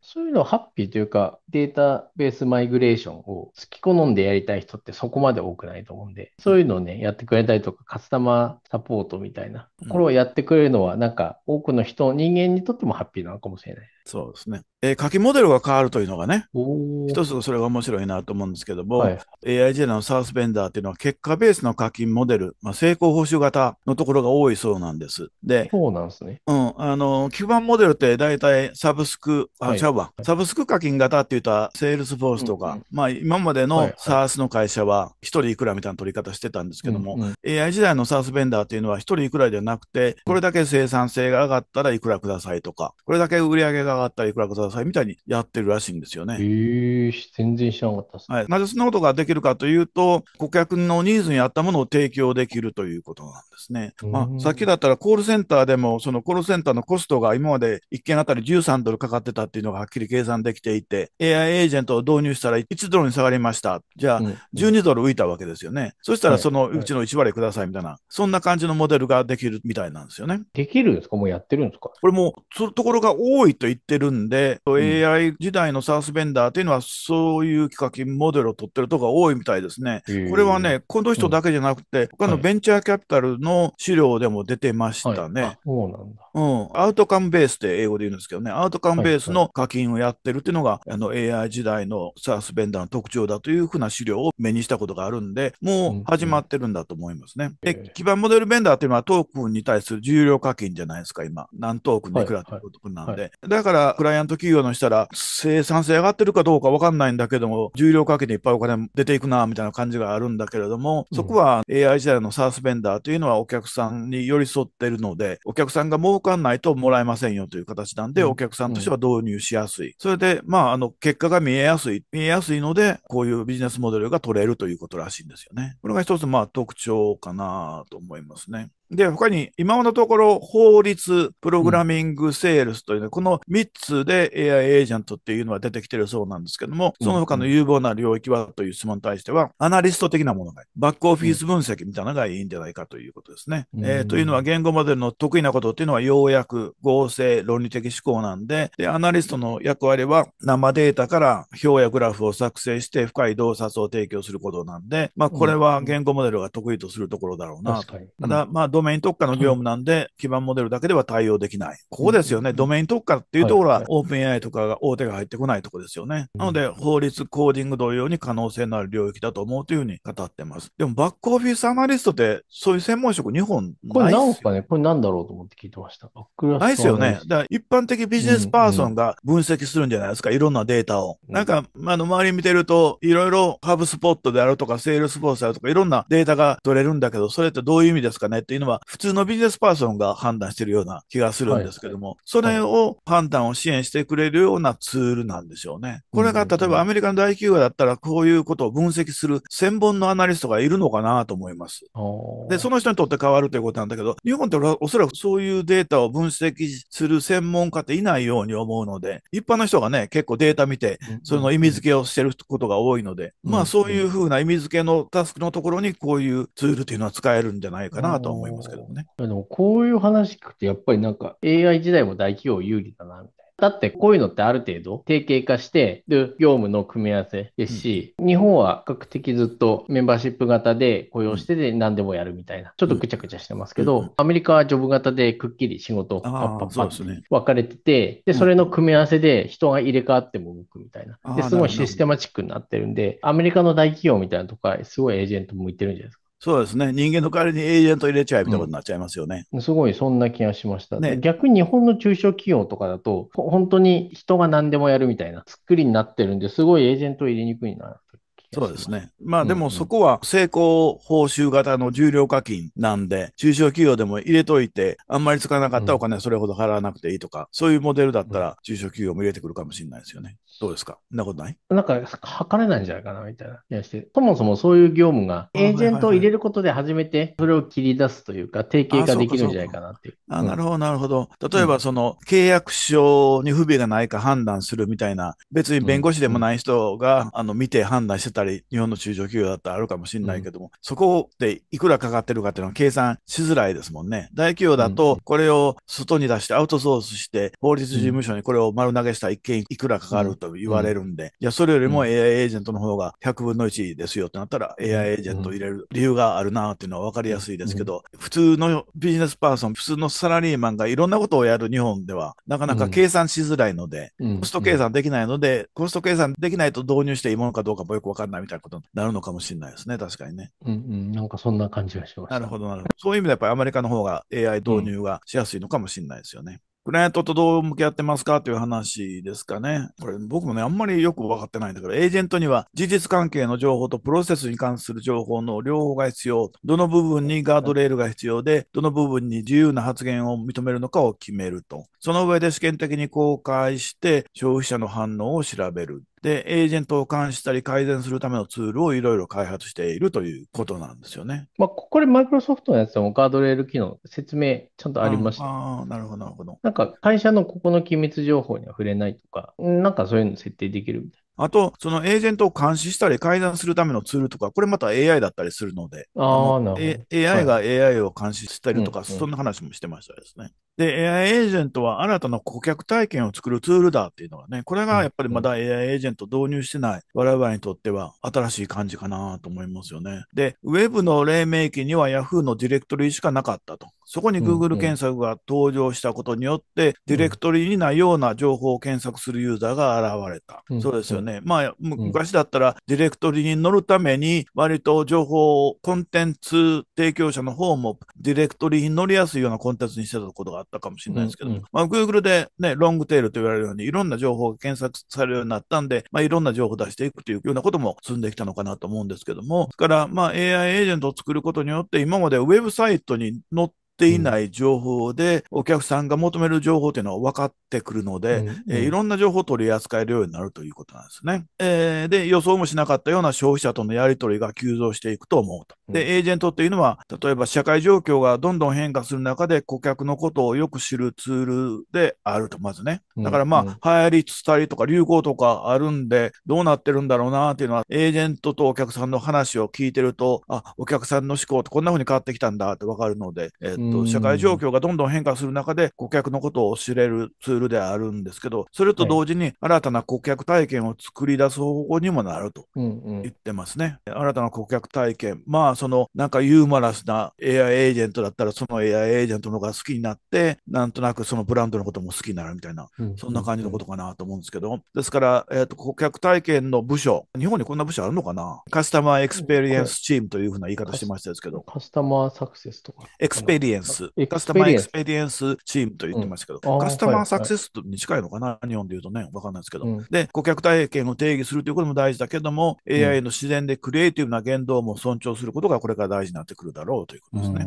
そういうのハッピーというか、データベースマイグレーションを好き好んでやりたい人ってそこまで多くないと思うんで、そういうのをね、やってくれたりとか、カスタマーサポートみたいな、これをやってくれるのは、なんか多くの人、人間にとってもハッピーなのかもしれない。そうですね。えー、書きモデルが変わるというのがね、一つそれが面白いなと思うんですけども、はい、AIJ のサウスベンダーっていうのは結果ベースの課金モデル、まあ、成功報酬型のところが多いそうなんです。で、そうなんですね。うん。あの、基盤モデルって大体サブスク、あ、ちゃうわ。サブスク課金型って言ったら、セールスフォースとか、うんうん、まあ今までのサースの会社は一人いくらみたいな取り方してたんですけども、うんうん、AI 時代のサースベンダーっていうのは一人いくらではなくて、これだけ生産性が上がったらいくらくださいとか、これだけ売り上げが上がったらいくらくださいさいみたいにやってるらしいんですよね。全然知らなかったです、ね、はい。なぜそんなことができるかというと、顧客のニーズに合ったものを提供できるということなんですね。まあ、さっきだったらコールセンターでも、そのコールセンターのコストが今まで1件あたり13ドルかかってたっていうのがはっきり計算できていて、AI エージェントを導入したら1ドルに下がりました。じゃあ、12ドル浮いたわけですよね。そしたらそのうちの1割くださいみたいな、そんな感じのモデルができるみたいなんですよね。できるんですかもうやってるんですかこれもう、そのところが多いと言ってるんで、と AI 時代のサースベンダーというのは、そういう企画、モデルを取ってるとこが多いみたいですね。これはね、この人だけじゃなくて、他のベンチャーキャピタルの資料でも出てましたね。そうなんだ。うん。アウトカムベースって英語で言うんですけどね、アウトカムベースの課金をやってるっていうのが、あの AI 時代のサースベンダーの特徴だというふうな資料を目にしたことがあるんで、もう始まってるんだと思いますね。で、基盤モデルベンダーっていうのはトークンに対する重量課金じゃないですか、今。何トークンでいくらってことなんで。だから、クライアント企業給のしたら、生産性上がってるかどうかわかんないんだけども、重量かけていっぱいお金出ていくな、みたいな感じがあるんだけれども、そこは AI 時代のサースベンダーというのはお客さんに寄り添ってるので、お客さんが儲かんないともらえませんよという形なんで、お客さんとしては導入しやすい。それで、まあ、あの、結果が見えやすい。見えやすいので、こういうビジネスモデルが取れるということらしいんですよね。これが一つ、まあ、特徴かなと思いますね。で、他に今のところ法律、プログラミング、セールスというのは、この3つで AI エージェントっていうのは出てきてるそうなんですけども、その他の有望な領域はという質問に対しては、アナリスト的なものが、バックオフィス分析みたいなのがいいんじゃないかということですね。うん、えー、というのは言語モデルの得意なことっていうのはようやく合成、論理的思考なんで、で、アナリストの役割は生データから表やグラフを作成して深い洞察を提供することなんで、まあこれは言語モデルが得意とするところだろうなと。うん、ただ、まあメイン特化の業務なんで、基盤モデルだけでは対応できない。ここですよね。ドメイン特化っていうところは、オープン AI とかが大手が入ってこないとこですよね。なので、法律、コーディング同様に可能性のある領域だと思うというふうに語ってます。でも、バックオフィスアナリストって、そういう専門職2本これ何すかねこれ何だろうと思って聞いてました。ないですよね。だから一般的ビジネスパーソンが分析するんじゃないですか。いろんなデータを。なんか、あの、周り見てると、いろいろハブスポットであるとか、セールスフォースであるとか、いろんなデータが取れるんだけど、それってどういう意味ですかねっていうのは、普通のビジネスパーソンが判断してるような気がするんですけども、はい、それを判断を支援してくれるようなツールなんでしょうね。これが例えばアメリカの大企業だったら、こういうことを分析する専門のアナリストがいるのかなと思います。で、その人にとって変わるということなんだけど、日本っておそらくそういうデータを分析する専門家っていないように思うので、一般の人がね、結構データ見て、その意味付けをしてることが多いので、まあそういうふうな意味付けのタスクのところに、こういうツールっていうのは使えるんじゃないかなと思います。ますけどもね。でもこういう話聞くと、やっぱりなんか AI 時代も大企業有利だな、みたいな。だってこういうのってある程度定型化してる業務の組み合わせですし、うん、日本は比較的ずっとメンバーシップ型で雇用してで何でもやるみたいな、ちょっとぐちゃぐちゃしてますけど、うんうん、アメリカはジョブ型でくっきり仕事パッパッパッ分かれてて、で、それの組み合わせで人が入れ替わっても動くみたいな。で、すごいシステマチックになってるんで、アメリカの大企業みたいなとか、すごいエージェント向いてるんじゃないですか。そうですね。人間の代わりにエージェント入れちゃえみたいなことになっちゃいますよね。うん、すごい、そんな気がしました。ね、逆に日本の中小企業とかだと、本当に人が何でもやるみたいな作りになってるんで、すごいエージェント入れにくいな。そうですね。まあでもそこは成功報酬型の重量課金なんで、中小企業でも入れといて、あんまり使わなかったお金それほど払わなくていいとか、そういうモデルだったら中小企業も入れてくるかもしれないですよね。どうですかそんなことないなんか、測れないんじゃないかな、みたいな気がして。そもそもそういう業務が、エージェントを入れることで初めて、それを切り出すというか、定型化できるんじゃないかなっていう。あ、なるほど、なるほど。例えば、その、契約書に不備がないか判断するみたいな、別に弁護士でもない人が、あの、見て判断してたり、日本の中小企業だったらあるかもしれないけども、そこでいくらかかってるかっていうのは計算しづらいですもんね。大企業だと、これを外に出してアウトソースして、法律事務所にこれを丸投げした一件いくらかかると言われるんで、じゃあそれよりも AI エージェントの方が100分の1ですよってなったら、AI エージェント入れる理由があるなっていうのは分かりやすいですけど、普通のビジネスパーソン、普通のサラリーマンがいろんなことをやる日本では、なかなか計算しづらいので、コスト計算できないので、コスト計算できないと導入していいものかどうかもよく分かんないみたいなことになるのかもしれないですね、確かにね。うんうん、なんかそんな感じがします。なるほど、なるほど。そういう意味でやっぱりアメリカの方が AI 導入がしやすいのかもしれないですよね。クライアントとどう向き合ってますかという話ですかね。これ僕もね、あんまりよく分かってないんだけど、エージェントには事実関係の情報とプロセスに関する情報の両方が必要。どの部分にガードレールが必要で、どの部分に自由な発言を認めるのかを決めると。その上で試験的に公開して消費者の反応を調べる。で、エージェントを監視したり改善するためのツールをいろいろ開発しているということなんですよね。まあ、これ、マイクロソフトのやつでもガードレール機能、説明ちゃんとありました。ああ、なるほど、なるほど。なんか、会社のここの機密情報には触れないとか、なんかそういうの設定できるみたいな。あと、そのエージェントを監視したり改ざんするためのツールとか、これまた AI だったりするので、ああ A、i が AI を監視したりとか、はい、そんな話もしてましたですね。で、AI エージェントは新たな顧客体験を作るツールだっていうのがね、これがやっぱりまだ AI エージェント導入してない我々にとっては新しい感じかなと思いますよね。で、ウェブの黎明期には Yahoo のディレクトリしかなかったと。そこに Google 検索が登場したことによって、ディレクトリにないような情報を検索するユーザーが現れた。そうですよね。まあ、昔だったら、ディレクトリに乗るために、割と情報を、コンテンツ提供者の方も、ディレクトリに乗りやすいようなコンテンツにしてたことがったかもしれないですけども、うんうんまあ、Google でね、ロングテールと言われるように、いろんな情報が検索されるようになったんで、まあ、いろんな情報を出していくというようなことも進んできたのかなと思うんですけども、から、まあ、AI エージェントを作ることによって、今までウェブサイトに載ってていない情報で、お客さんが求める情報というのは分かってくるので、えいろんな情報を取り扱えるようになるということなんですね、えー、で、予想もしなかったような消費者とのやり取りが急増していくと思うと。で、エージェントっていうのは、例えば社会状況がどんどん変化する中で顧客のことをよく知るツールであると、まずね。だからまあ、流行り、伝りとか流行とかあるんで、どうなってるんだろうなっていうのは、エージェントとお客さんの話を聞いてると、あ、お客さんの思考ってこんな風に変わってきたんだってわかるので、えーと社会状況がどんどん変化する中で顧客のことを知れるツールであるんですけど、それと同時に新たな顧客体験を作り出す方法にもなると言ってますね。うんうん、新たな顧客体験、まあそのなんかユーモラスな AI エージェントだったらその AI エージェントの方が好きになって、なんとなくそのブランドのことも好きになるみたいな、そんな感じのことかなと思うんですけど、ですから、えーと、顧客体験の部署、日本にこんな部署あるのかなカスタマーエクスペリエンスチームというふうな言い方してましたですけど。カスタマーサクセスとか。エクスペリエエンス、カスタマーエクスペィエンスチームと言ってましたけど、うん、カスタマーサクセスに近いのかな、日本で言うとね、わかんないですけど、うん、で、顧客体験を定義するということも大事だけども、うん、AI の自然でクリエイティブな言動も尊重することがこれから大事になってくるだろうということですね。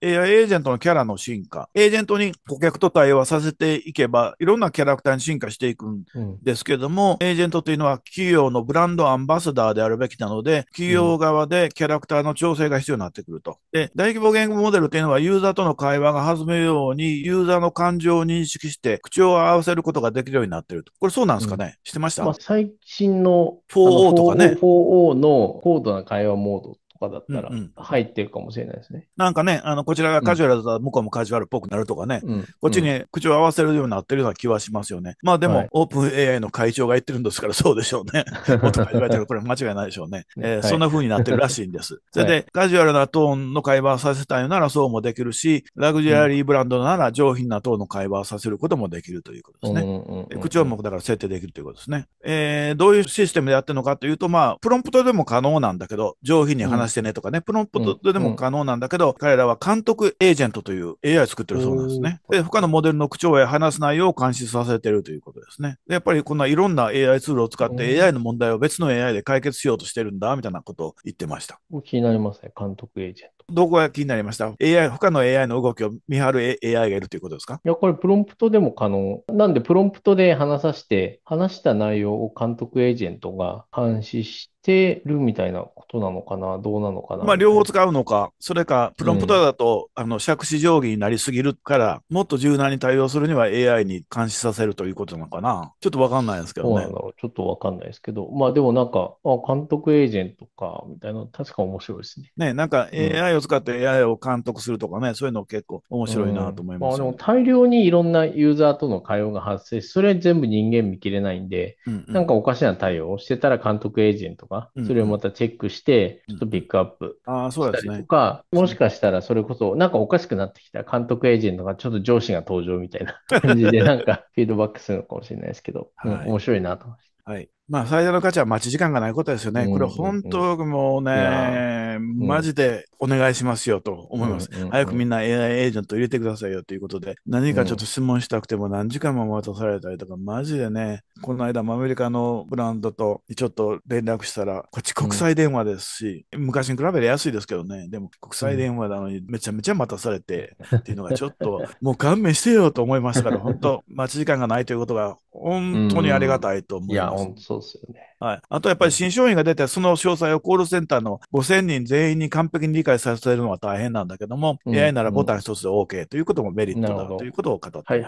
AI エージェントのキャラの進化、エージェントに顧客と対話させていけば、いろんなキャラクターに進化していくんですけども、うん、エージェントというのは企業のブランドアンバサダーであるべきなので、企業側でキャラクターの調整が必要になってくると。で、大規模言語モデルというのはユーザーとの会話が弾むように、ユーザーの感情を認識して、口を合わせることができるようになっていると。これそうなんですかね、うん、てました、まあ、最新の 4O とかね。4O の高度な会話モードとかだったら入ってるかもしれないですね。うんうん、なんかね、あの、こちらがカジュアルだと向こうもカジュアルっぽくなるとかね、うん、こっちに口を合わせるようになってるような気はしますよね。まあでも、はい、オープン AI の会長が言ってるんですからそうでしょうね。もっとカジュアルこれ間違いないでしょうね。えーはい、そんな風になってるらしいんです。それで、はい、カジュアルなトーンの会話させたいならそうもできるし、ラグジュアリーブランドなら上品なトーンの会話させることもできるということですね。口調もだから設定できるということですね。えー、どういうシステムでやってるのかというと、まあ、プロンプトでも可能なんだけど、上品に話してねとかね、プロンプトでも可能なんだけど、うん、彼らは監督エージェントという AI を作ってるそうなんですね。で、他のモデルの口調や話す内容を監視させてるということですね。で、やっぱりこんないろんな AI ツールを使って AI の問題を別の AI で解決しようとしてるんだ、みたいなことを言ってました。気になりますね、監督エージェント。動向が気になりました。AI、他の AI の動きを見張る AI がいるということですかいや、これプロンプトでも可能。なんで、プロンプトで話させて、話した内容を監督エージェントが監視して、てるみたいなことなのかな、どうなのかな。まあ、両方使うのか、それか、プロンプトだと、うん、あの、尺子定規になりすぎるから、もっと柔軟に対応するには AI に監視させるということなのかな。ちょっとわかんないですけどね。ちょっとわかんないですけど、まあ、でもなんか、あ監督エージェントか、みたいな、確か面白いですね。ね、なんか AI をを使って AI を監督するとかね、そういうの結構面白いなと思います、ねうん、まあ、大量にいろんなユーザーとの会話が発生し、それ全部人間見切れないんで、うんうん、なんかおかしな対応をしてたら監督エージェントが、それをまたチェックして、ちょっとピックアップしたりとか、もしかしたらそれこそ、なんかおかしくなってきた監督エージェントがちょっと上司が登場みたいな感じで、なんかフィードバックするのかもしれないですけど、はい、面白いなと思いました。はい。まあ、最大の価値は待ち時間がないことですよね。これ本当もうね、マジでお願いしますよと思います。早くみんな AI エージェント入れてくださいよということで、何かちょっと質問したくても何時間も待たされたりとか、マジでね、この間もアメリカのブランドとちょっと連絡したら、こっち国際電話ですし、昔に比べて安いですけどね、でも国際電話なのにめちゃめちゃ待たされてっていうのがちょっと、もう勘弁してよと思いましたから、本当待ち時間がないということが本当にありがたいと思います。うん、いや、本当そうですよね。はい。あとやっぱり新商品が出て、その詳細をコールセンターの5000人全員に完璧に理解させるのは大変なんだけども、うん、AI ならボタン一つで OK ということもメリットだということを語ってます、はい。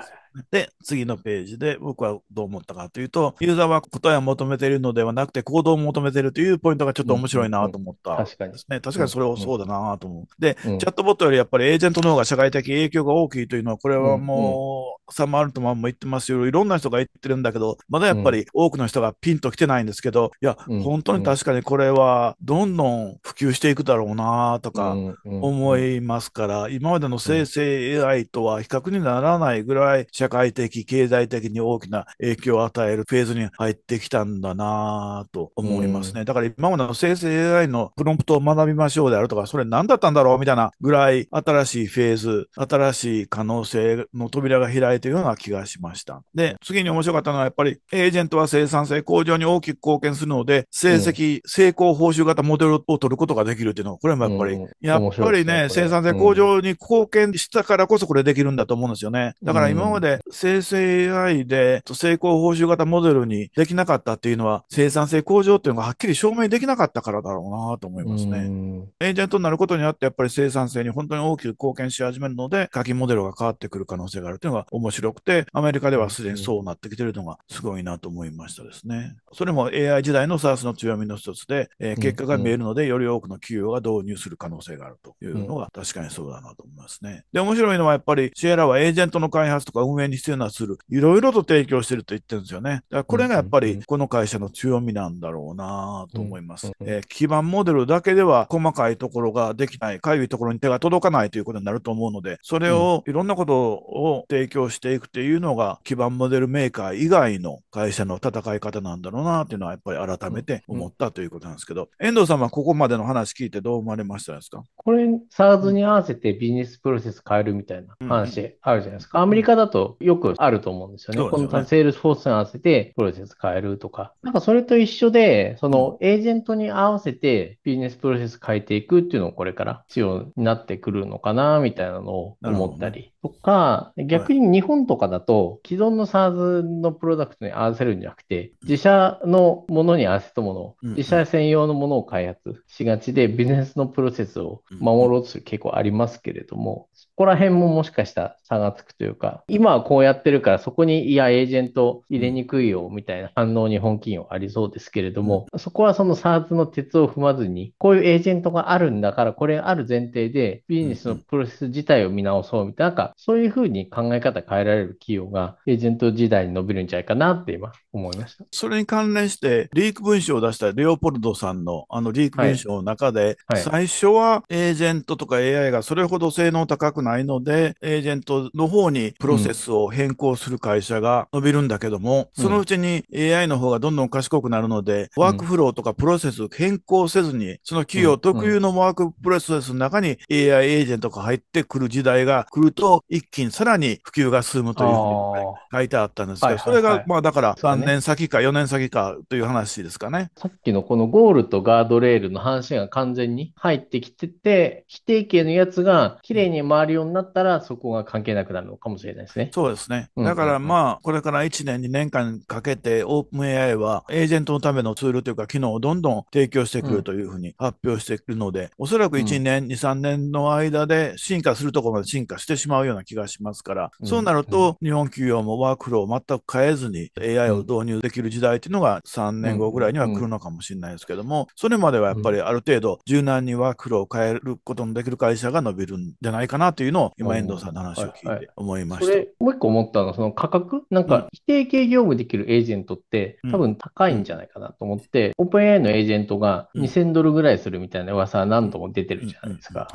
で、次のページで僕はどう思ったかというと、ユーザーは答えを求めているのではなくて行動を求めているというポイントがちょっと面白いなと思ったね、うんうん、確かにそれをそうだなと思う。で、チャットボットよりやっぱりエージェントの方が社会的影響が大きいというのは、これはもう、サム・アルトマンも言ってますよ。いろんな人が言ってるんだけど、まだやっぱり多くの人がピンと来てないんですですけど、いや、うん、本当に確かにこれはどんどん普及していくだろうなとか思いますから、今までの生成 AI とは比較にならないぐらい社会的、経済的に大きな影響を与えるフェーズに入ってきたんだなと思いますね。だから今までの生成 AI のプロンプトを学びましょうであるとか、それ何だったんだろうみたいなぐらい新しいフェーズ、新しい可能性の扉が開いているような気がしました。で、次に面白かったのはやっぱりエージェントは生産性向上に大きく貢献するので、成績、うん、成功報酬型モデルを取ることができるっていうのは、これもやっぱり、うん、やっぱりね、生産性向上に貢献したからこそこれできるんだと思うんですよね。だから今まで生成 AI で成功報酬型モデルにできなかったっていうのは、生産性向上っていうのがはっきり証明できなかったからだろうなと思いますね。エージェントになることによって、やっぱり生産性に本当に大きく貢献し始めるので、課金モデルが変わってくる可能性があるっていうのが面白くて、アメリカではすでにそうなってきてるのがすごいなと思いましたですね。それも AI 時代の SARS の強みの一つで、えー、結果が見えるので、より多くの企業が導入する可能性があるというのが、確かにそうだなと思いますね。で、面白いのはやっぱり、シエラはエージェントの開発とか運営に必要なツール、いろいろと提供してると言ってるんですよね。だからこれがやっぱり、この会社の強みなんだろうなと思います。えー、基盤モデルだけでは、細かいところができない、かゆいところに手が届かないということになると思うので、それを、いろんなことを提供していくっていうのが、基盤モデルメーカー以外の会社の戦い方なんだろうなというのはやっぱり改めて思ったということなんですけど、遠藤さんはここまでの話聞いてどう思われましたですかこれ、SARS に合わせてビジネスプロセス変えるみたいな話あるじゃないですか。アメリカだとよくあると思うんですよね。よねこのセールスフォースに合わせてプロセス変えるとか。なんかそれと一緒で、そのエージェントに合わせてビジネスプロセス変えていくっていうのをこれから必要になってくるのかな、みたいなのを思ったり。とか、逆に日本とかだと、既存の SARS のプロダクトに合わせるんじゃなくて、自社のものに合わせたもの自社専用のものを開発しがちで、ビジネスのプロセスを守ろうとする傾向ありますけれども、こら辺ももしかしたら差がつくというか、今はこうやってるからそこに、いや、エージェント入れにくいよ、みたいな反応に本企業ありそうですけれども、そこはその s a s の鉄を踏まずに、こういうエージェントがあるんだから、これある前提でビジネスのプロセス自体を見直そう、みたいな、なんかそういうふうに考え方変えられる企業がエージェント時代に伸びるんじゃないかなって今思いました。それに関連して、リーク文章を出したレオポルドさんのあのリーク文章の中で、最初はエージェントとか AI がそれほど性能高くないないので、エージェントの方にプロセスを変更する会社が伸びるんだけども、うん、そのうちに AI の方がどんどん賢くなるので、ワークフローとかプロセス変更せずに、その企業特有のワークプロセスの中に AI エージェントが入ってくる時代が来ると、一気にさらに普及が進むというふうに書いてあったんですが、それが、まあだから3年先か4年先かという話ですかね。さっきのこのゴールとガードレールの話が完全に入ってきてて、規定形のやつが綺麗に周りをようになったら、そこが関係なくなるのかもしれないですね。そうですね。だからまあ、これから1年、2年間かけて、オープン AI はエージェントのためのツールというか、機能をどんどん提供してくるというふうに発表しているので、おそらく1年、2、3年の間で進化するところまで進化してしまうような気がしますから、そうなると、日本企業もワークフローを全く変えずに AI を導入できる時代というのが3年後ぐらいには来るのかもしれないですけども、それまではやっぱりある程度柔軟にワークフローを変えることのできる会社が伸びるんじゃないかなとっていうのを、今、遠藤さんの話を聞いて思いました。はいはい、もう一個思ったのは、その価格なんか、非定型業務できるエージェントって、多分高いんじゃないかなと思って、うん、オープン AI のエージェントが2000ドルぐらいするみたいな噂は何度も出てるじゃないですか。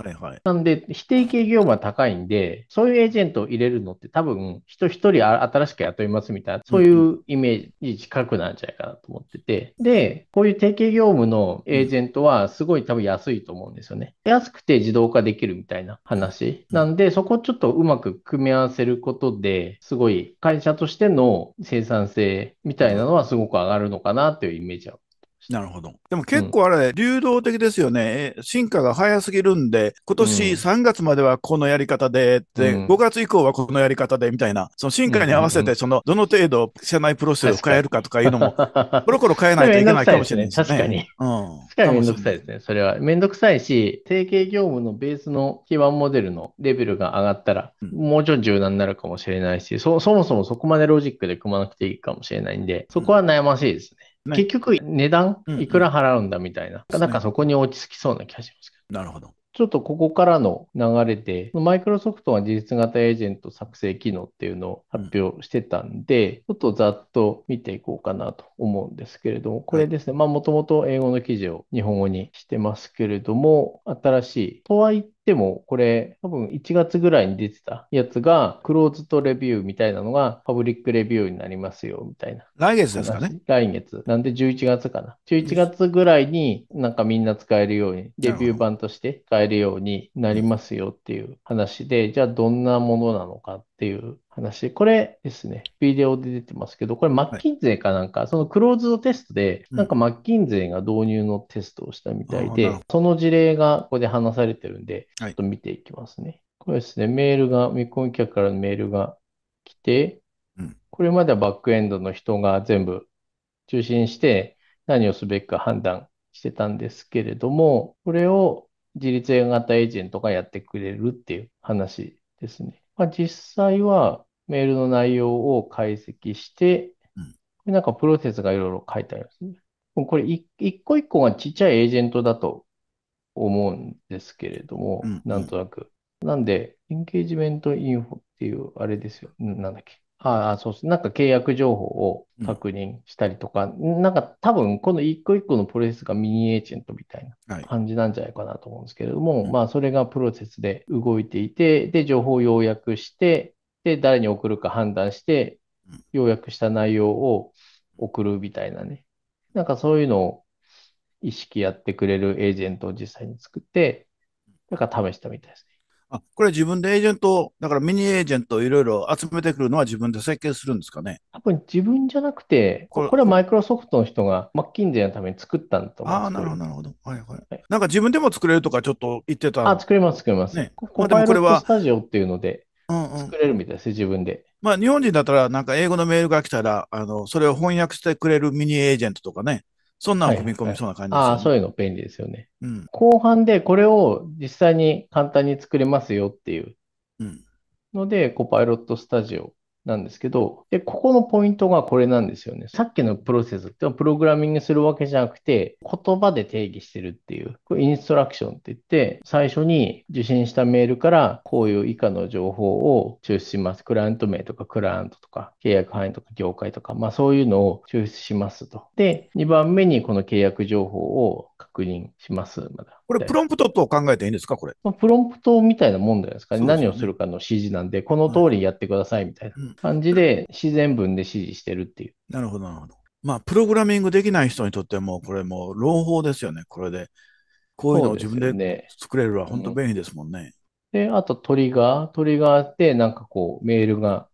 なんで、非定型業務は高いんで、そういうエージェントを入れるのって多分、人一人新しく雇いますみたいな、そういうイメージ近くなんじゃないかなと思ってて、で、こういう定型業務のエージェントはすごい多分安いと思うんですよね。安くて自動化できるみたいな話なんで、そこをちょっとうまく組み合わせることで、すごい会社としての生産性みたいなのはすごく上がるのかなというイメージはなるほど。でも結構あれ、うん、流動的ですよね。進化が早すぎるんで、今年3月まではこのやり方で、で、うん、5月以降はこのやり方で、みたいな、その進化に合わせて、その、どの程度、社内プロセスを変えるかとかいうのも、コロコロ変えないといけないかもしれないですね。確かに。うん。確かにめんどくさいですね。それは。めんどくさいし、提携業務のベースの基盤モデルのレベルが上がったら、もうちょい柔軟になるかもしれないし、そ、そもそもそこまでロジックで組まなくていいかもしれないんで、そこは悩ましいですね。結局値段いくら払うんだみたいな、うんうん、なんかそこに落ち着きそうな気がしますけど。なるほど。ちょっとここからの流れで、マイクロソフトは事実型エージェント作成機能っていうのを発表してたんで、うん、ちょっとざっと見ていこうかなと思うんですけれども、これですね、はい、まあもともと英語の記事を日本語にしてますけれども、新しい。とはいっでも、これ、多分1月ぐらいに出てたやつが、クローズドレビューみたいなのが、パブリックレビューになりますよ、みたいな。来月ですかね来月。なんで11月かな。11月ぐらいになんかみんな使えるように、レビュー版として使えるようになりますよっていう話で、じゃあどんなものなのかっっていう話。これですね、ビデオで出てますけど、これマッキンゼーかなんか、はい、そのクローズドテストで、なんかマッキンゼーが導入のテストをしたみたいで、その事例がここで話されてるんで、ちょっと見ていきますね。はい、これですね、メールが、未婚客からのメールが来て、うん、これまではバックエンドの人が全部中心して何をすべきか判断してたんですけれども、これを自立型エージェントがやってくれるっていう話ですね。まあ、実際はメールの内容を解析して、なんかプロセスがいろいろ書いてありますね。これ一個一個がちっちゃいエージェントだと思うんですけれども、うんうん、なんとなく。なんで、エンゲージメントインフォっていうあれですよ。なんだっけ。ああ、そうす。なんか契約情報を確認したりとか、なんか多分この一個一個のプロセスがミニエージェントみたいな感じなんじゃないかなと思うんですけれども、まあそれがプロセスで動いていて、で、情報を要約して、で、誰に送るか判断して、要約した内容を送るみたいなね。なんかそういうのを意識やってくれるエージェントを実際に作って、なんか試したみたいですね。あこれ自分でエージェント、だからミニエージェントをいろいろ集めてくるのは自分で設計するんですかね多分自分じゃなくて、これこれはマイクロソフトの人がマッキンゼのために作ったんだと思うああ、なるほど、なるほど。はいはい。はい、なんか自分でも作れるとかちょっと言ってた。あ、作れます、作れます。ね、これは。スタジオっていうので、作れるみたいです、自分で。まあ、日本人だったら、なんか英語のメールが来たら、あの、それを翻訳してくれるミニエージェントとかね。そんなの組み込みそうな感じです、ねはいはい、ああ、そういうの便利ですよね。うん、後半でこれを実際に簡単に作れますよっていうので、うん、コパイロットスタジオなんですけど、で、ここのポイントがこれなんですよね。さっきのプロセスってのはプログラミングするわけじゃなくて、言葉で定義してるっていう、これインストラクションって言って、最初に受信したメールから、こういう以下の情報を抽出します。クライアント名とか、クライアントとか、契約範囲とか、業界とか、まあそういうのを抽出しますと。で、2番目にこの契約情報を確認します、まだ。これ、プロンプトと考えていいんですか、これ。まあ、プロンプトみたいなもんじゃないですか、ね、何をするかの指示なんで、この通りやってくださいみたいな感じで、自然文で指示してるっていう。なるほど、なるほど。まあ、プログラミングできない人にとっても、これもう朗報ですよね、これで。こういうのを自分で作れるのは本当便利ですもんね。で、ねうん、あとトリガー。トリガーってなんかこうメールが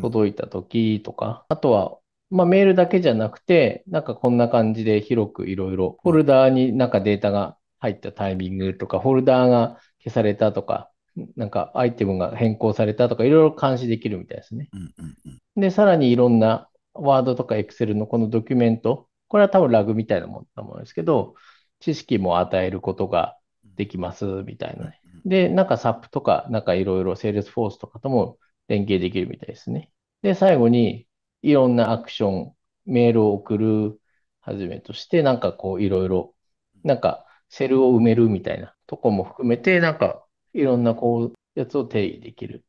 届いた時とか、うん、あとはまあ、メールだけじゃなくて、なんかこんな感じで広くいろいろ、フォルダーになんかデータが入ったタイミングとか、フォルダーが消されたとか、なんかアイテムが変更されたとか、いろいろ監視できるみたいですね。で、さらにいろんなワードとかエクセルのこのドキュメント、これは多分ラグみたいなものだうんですけど、知識も与えることができますみたいな、ね。で、なんか SAP とか、なんかいろいろ Salesforce とかとも連携できるみたいですね。で、最後に、いろんなアクション、メールを送るはじめとして、なんかこういろいろ、なんかセルを埋めるみたいなとこも含めて、なんかいろんなこうやつを定義できる。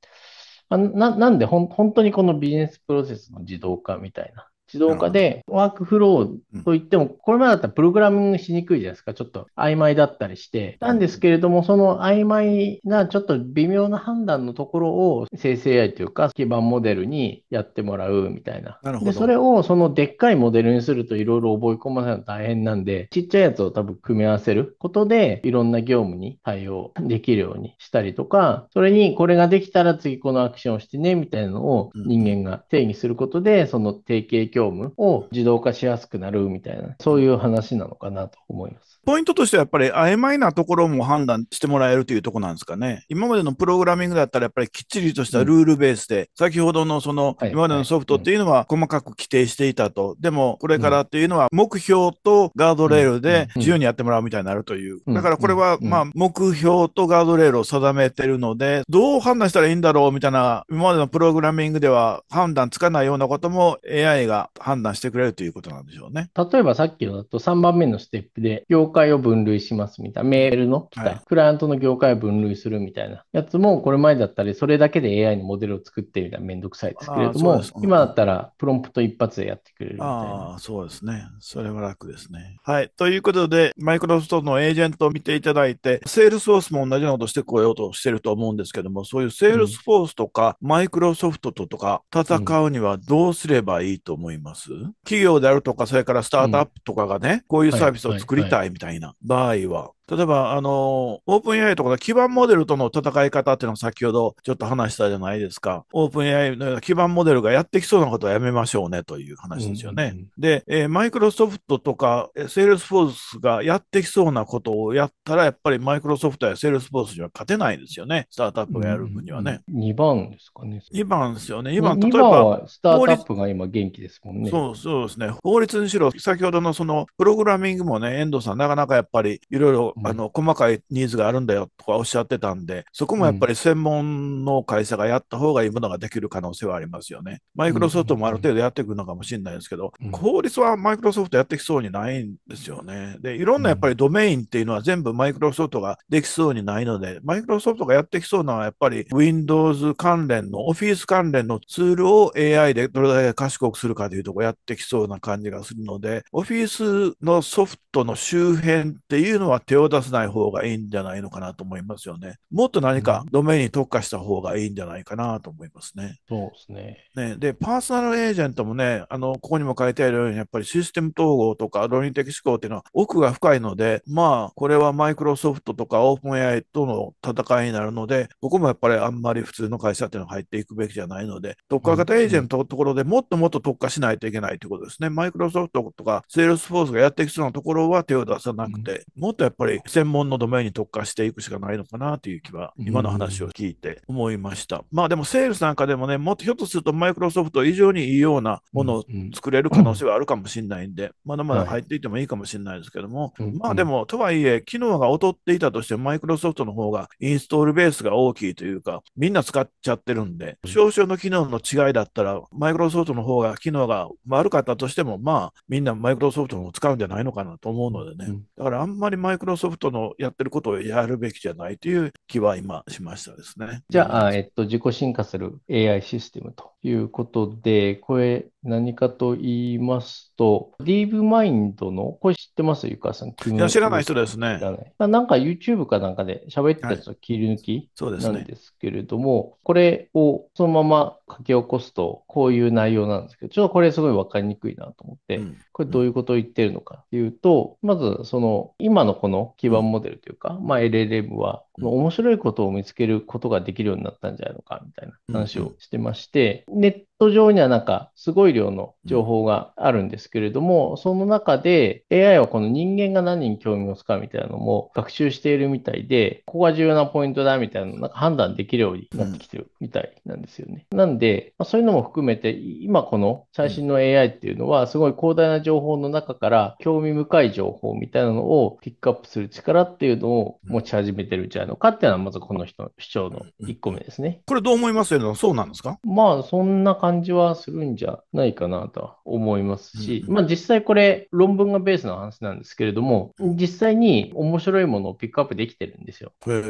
あななんでほん、本当にこのビジネスプロセスの自動化みたいな自動化で、ワークフローといっても、これまでだったらプログラミングしにくいじゃないですか。ちょっと曖昧だったりして。なんですけれども、その曖昧な、ちょっと微妙な判断のところを生成 AI というか、基盤モデルにやってもらうみたいな。なで、それをそのでっかいモデルにするといろいろ覚え込ませるの大変なんで、ちっちゃいやつを多分組み合わせることで、いろんな業務に対応できるようにしたりとか、それにこれができたら次このアクションをしてね、みたいなのを人間が定義することで、その定型業務を自動化しやすくなるみたいな、そういう話なのかなと思います。ポイントとしてはやっぱり曖昧なところも判断してもらえるというところなんですかね。今までのプログラミングだったらやっぱりきっちりとしたルールベースで、うん、先ほどのその今までのソフトっていうのは細かく規定していたと。でもこれからっていうのは目標とガードレールで自由にやってもらうみたいになるという。だからこれはまあ目標とガードレールを定めてるので、どう判断したらいいんだろうみたいな、今までのプログラミングでは判断つかないようなことも AI が判断してくれるということなんでしょうね。例えばさっきのだと3番目のステップで、界を分類しますみたいな、メールの機械、はい、クライアントの業界を分類するみたいなやつも、これ前だったり、それだけで AI のモデルを作ってみたいなめんどくさいですけれども、今だったらプロンプト一発でやってくれるみたいな。ああ、そうですね。それは楽ですね。はい。ということで、マイクロソフトのエージェントを見ていただいて、セールスフォースも同じようなことしてこようとしてると思うんですけども、そういうセールスフォースとか、マイクロソフトとか戦うにはどうすればいいと思います、うん、企業であるとか、それからスタートアップとかがね、うん、こういうサービスを作りたいみたいな。はいはいはいたいな場合は、例えば、あの、オープン AI とか基盤モデルとの戦い方っていうのを先ほどちょっと話したじゃないですか。オープン AI のような基盤モデルがやってきそうなことはやめましょうねという話ですよね。で、えー、マイクロソフトとか、セールスフォースがやってきそうなことをやったら、やっぱりマイクロソフトやセールスフォースには勝てないですよね。スタートアップがやる分にはね。2番ですかね。2番ですよね。2番、例えば。スタートアップが今元気ですもんね。そうそうですね。法律にしろ、先ほどのそのプログラミングもね、遠藤さんなかなかやっぱりいろいろあの、細かいニーズがあるんだよとかおっしゃってたんで、そこもやっぱり専門の会社がやった方がいいものができる可能性はありますよね。マイクロソフトもある程度やってくくのかもしれないですけど、効率はマイクロソフトやってきそうにないんですよね。で、いろんなやっぱりドメインっていうのは全部マイクロソフトができそうにないので、マイクロソフトがやってきそうなのはやっぱり Windows 関連の、Office 関連のツールを AI でどれだけ賢くするかというとこやってきそうな感じがするので、Office のソフトの周辺っていうのは手をを出さない方がいいんじゃないのかなと思いますよね。もっと何かドメインに特化した方がいいんじゃないかなと思いますね。そうですね。ねで、パーソナルエージェントもね、あの、ここにも書いてあるように、やっぱりシステム統合とか論理的思考っていうのは奥が深いので、まあ、これはマイクロソフトとかオープン AI との戦いになるので、ここもやっぱりあんまり普通の会社っていうのは入っていくべきじゃないので、特化型エージェントのところでもっともっと特化しないといけないということですね。マイクロソフトとかセールスフォースがやってきそうなところは手を出さなくて、もっとやっぱり専門のドメインに特化していくしかないのかなという気は、今の話を聞いて思いました。まあでもセールスなんかでもね、もっとひょっとするとマイクロソフト以上にいいようなものを作れる可能性はあるかもしれないんで、まだまだ入っていてもいいかもしれないですけども、はい、まあでも、とはいえ、機能が劣っていたとしてマイクロソフトの方がインストールベースが大きいというか、みんな使っちゃってるんで、少々の機能の違いだったら、マイクロソフトの方が機能が悪かったとしても、まあ、みんなマイクロソフトの方を使うんじゃないのかなと思うのでね、だからあんまりマイクロソフトソフトのやってることをやるべきじゃないという気は今しましたですね。じゃあ、えっと、自己進化する AI システムということで、これ、何かと言いますと、ディーブマインドの、これ知ってますゆかさん。いや、知らない人ですね。まあ、なんか YouTube かなんかで喋ってたやつは切り抜きなんですけれども、はいね、これをそのまま書き起こすと、こういう内容なんですけど、ちょっとこれすごいわかりにくいなと思って、うん、これどういうことを言ってるのかっていうと、まずその今のこの基盤モデルというか、まあ、LLM は面白いことを見つけることができるようになったんじゃないのかみたいな話をしてまして、ネット上にはなんかすごい量の情報があるんですけれども、その中で AI はこの人間が何に興味を持つかみたいなのも学習しているみたいで、ここが重要なポイントだみたいななんか判断できるようになってきてるみたいなんですよね。なんで、まそういうのも含めて、今この最新の AI っていうのはすごい広大な情報の中から興味深い情報みたいなのをピックアップする力っていうのを持ち始めてるじゃないないのかっていうのは、まずこの人の主張の1個目ですね。これどう思いますよ、そうなんですかまあ、そんな感じはするんじゃないかなとは思いますし、うんうん、まあ実際これ論文がベースの話なんですけれども、実際に面白いものをピックアップできてるんですよ。へえ、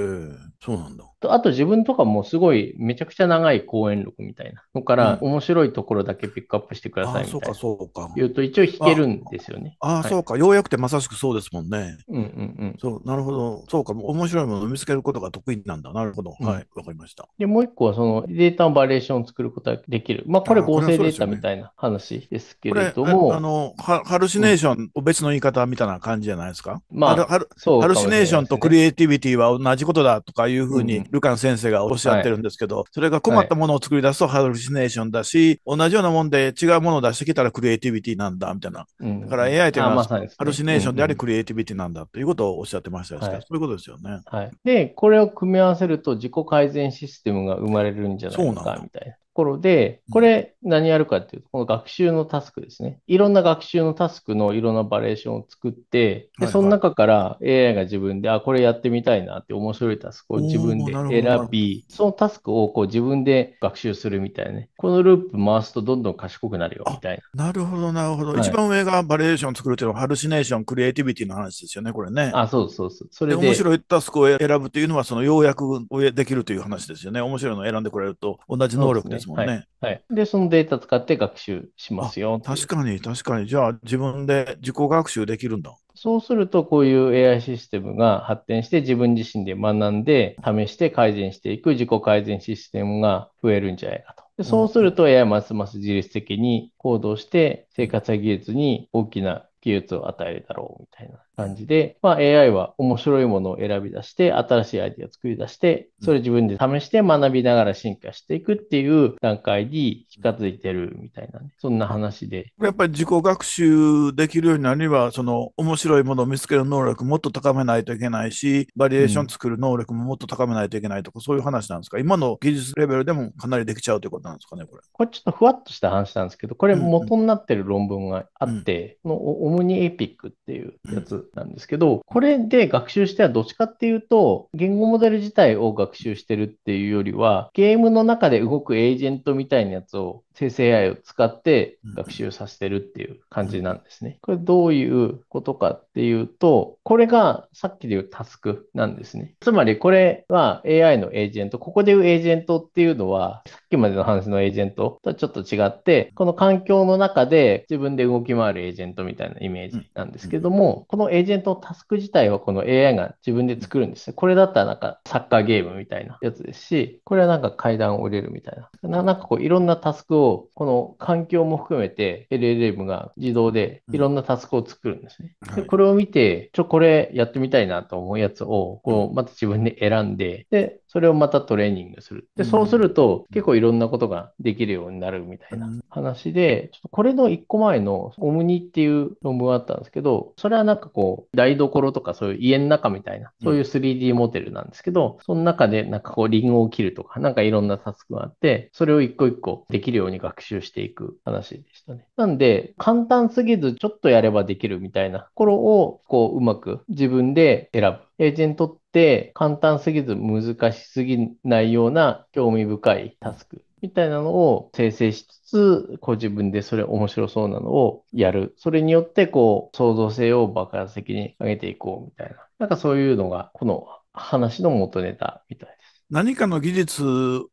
そうなんだ。あと自分とかもすごいめちゃくちゃ長い講演録みたいなのから、面白いところだけピックアップしてくださいみたいな。そうか、そうか。いうと一応弾けるんですよね。ああ、そうか。ようやくてまさしくそうですもんね。うんうんうん。そう、なるほど。そうか。面白いもの見つけることが得意なんだ。なるほど。はい。わ、かりました。で、もう一個はそのデータのバリエーションを作ることができる。まあ、これ合成データみたいな話ですけれども。あね、あのハ、ハルシネーション、別の言い方みたいな感じじゃないですか。まあ、ハルね、ハルシネーションとクリエイティビティは同じことだとかいうふうに、ルカン先生がおっしゃってるんですけど、うんはい、それが困ったものを作り出すとハルシネーションだし、はい、同じようなもんで違うものを出してきたらクリエイティビティなんだ、みたいな。うん、だから AI というのは、ハルシネーションでありクリエイティビティなんだということをおっしゃってましたです、はい、そういうことですよね。はい。で、で、これを組み合わせると自己改善システムが生まれるんじゃないかみたいな。ころで、これ何やるかっていうと、この学習のタスクですね。いろんな学習のタスクのいろんなバリエーションを作って、で、その中から AI が自分で、あ、これやってみたいなって面白いタスクを自分で選び、そのタスクをこう自分で学習するみたいなね。このループ回すとどんどん賢くなるよみたいな。なるほど、なるほど、はい、一番上がバリエーション作るっていうのは、ハルシネーション、クリエイティビティの話ですよね、これね。あ、そうそうそう。それで。面白いタスクを選ぶというのは、その要約をできるという話ですよね。面白いのを選んでくれると、同じ能力でですもんね。はいはい、で、そのデータ使って学習しますよ。確かに、確かに。じゃあ、自分で自己学習できるんだ。そうすると、こういう AI システムが発展して、自分自身で学んで、試して改善していく自己改善システムが増えるんじゃないかと。でそうすると AI ますます自律的に行動して、生活や技術に大きな技術を与えるだろうみたいな。感じで、まあ、AI は面白いものを選び出して、新しいアイディアを作り出して、それ自分で試して学びながら進化していくっていう段階に近づいてるみたいな、ね、そんな話で。やっぱり自己学習できるようになれば、その面白いものを見つける能力もっと高めないといけないし、バリエーション作る能力ももっと高めないといけないとか、そういう話なんですか今の技術レベルでもかなりできちゃうということなんですかね、これ。これちょっとふわっとした話なんですけど、これ元になってる論文があって、このオムニエピックっていうやつ、なんですけど、これで学習してはどっちかっていうと、言語モデル自体を学習してるっていうよりは、ゲームの中で動くエージェントみたいなやつを生成 AI を使って学習させてるっていう感じなんですね。これどういうことかっていうと、これがさっきで言うタスクなんですね。つまりこれは AI のエージェント、ここで言うエージェントっていうのは、さっきまでの話のエージェントとはちょっと違って、この環境の中で自分で動き回るエージェントみたいなイメージなんですけども、このエージェントのタスク自体はこの AI が自分で作るんですね。これだったらなんかサッカーゲームみたいなやつですし、これはなんか階段を降りるみたいな。なんかこういろんなタスクをと、この環境も含めて LLM が自動でいろんなタスクを作るんですね。うんはい、でこれを見て、ちょ、これやってみたいなと思うやつを、こう、また自分で選んで、で、それをまたトレーニングする。で、そうすると、結構いろんなことができるようになるみたいな話で、ちょっとこれの1個前のオムニっていう論文があったんですけど、それはなんかこう、台所とかそういう家の中みたいな、そういう 3D モデルなんですけど、その中でなんかこう、リンゴを切るとか、なんかいろんなタスクがあって、それを1個1個できるように学習していく話でしたね。なんで、簡単すぎずちょっとやればできるみたいなところを、こう、うまく自分で選ぶ。エージェントて、簡単すぎず難しすぎないような興味深いタスクみたいなのを生成しつつ、こう自分でそれ面白そうなのをやる。それによって、こう、創造性を爆発的に上げていこうみたいな。なんかそういうのが、この話の元ネタみたいな。何かの技術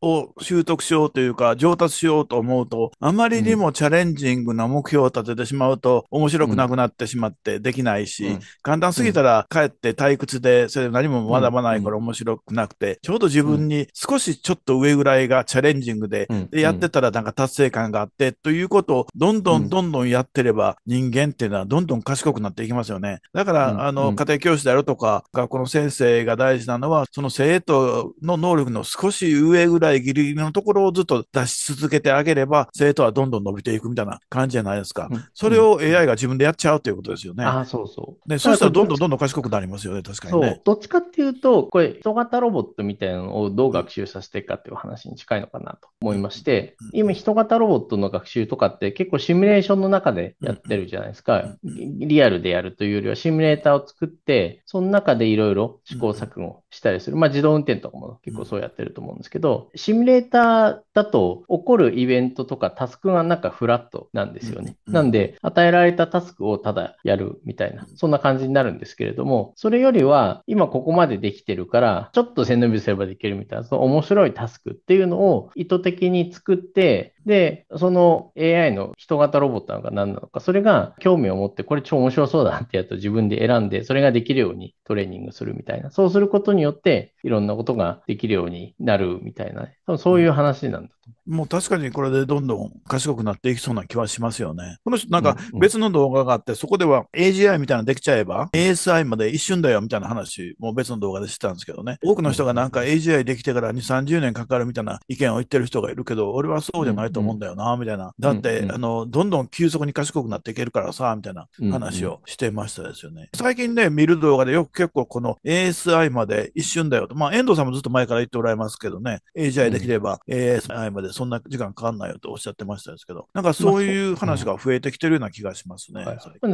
を習得しようというか、上達しようと思うと、あまりにもチャレンジングな目標を立ててしまうと、面白くなくなってしまってできないし、簡単すぎたら、かえって退屈で、それ何も学ばないから面白くなくて、ちょうど自分に少しちょっと上ぐらいがチャレンジングで、でやってたらなんか達成感があって、ということをどんどんどんどんやってれば、人間っていうのはどんどん賢くなっていきますよね。だから、あの、家庭教師であるとか、学校の先生が大事なのは、その生徒の能力の少し上ぐらいギリギリのところをずっと出し続けてあげれば、生徒はどんどん伸びていくみたいな感じじゃないですか。うん、それを AI が自分でやっちゃうということですよね。うん、あそうそう。で、そうしたらどんどんどんどん賢くなりますよね、確かにね。どっちかっていうと、これ、人型ロボットみたいなのをどう学習させていくかっていう話に近いのかなと思いまして、うん、今、人型ロボットの学習とかって結構シミュレーションの中でやってるじゃないですか。リアルでやるというよりは、シミュレーターを作って、その中でいろいろ試行錯誤したりする。まあ、自動運転とかも結結構そうやってると思うんですけど、シミュレーターだと起こるイベントとかタスクがなんかフラットなんですよね。なんで、与えられたタスクをただやるみたいな、そんな感じになるんですけれども、それよりは、今ここまでできてるから、ちょっと背伸びすればできるみたいな、その面白いタスクっていうのを意図的に作って、で、その AI の人型ロボットなのか何なのか、それが興味を持って、これ超面白そうだってやると自分で選んで、それができるようにトレーニングするみたいな。そうすることによって、いろんなことができるようになるみたいな、ね、多分そういう話なんだともう確かにこれでどんどん賢くなっていきそうな気はしますよね。この人なんか別の動画があって、そこでは AGI みたいなのできちゃえば、ASI まで一瞬だよみたいな話も別の動画でしてたんですけどね。多くの人がなんか AGI できてから2、30年かかるみたいな意見を言ってる人がいるけど、俺はそうじゃないと思うんだよな、みたいな。だって、あの、どんどん急速に賢くなっていけるからさ、みたいな話をしてましたですよね。最近ね、見る動画でよく結構この ASI まで一瞬だよと。まあ、遠藤さんもずっと前から言っておられますけどね、AGI できれば ASI までそんな時間かかんないよとおっしゃってましたですけど、なんかそういう話が増えてきてるような気がしますね。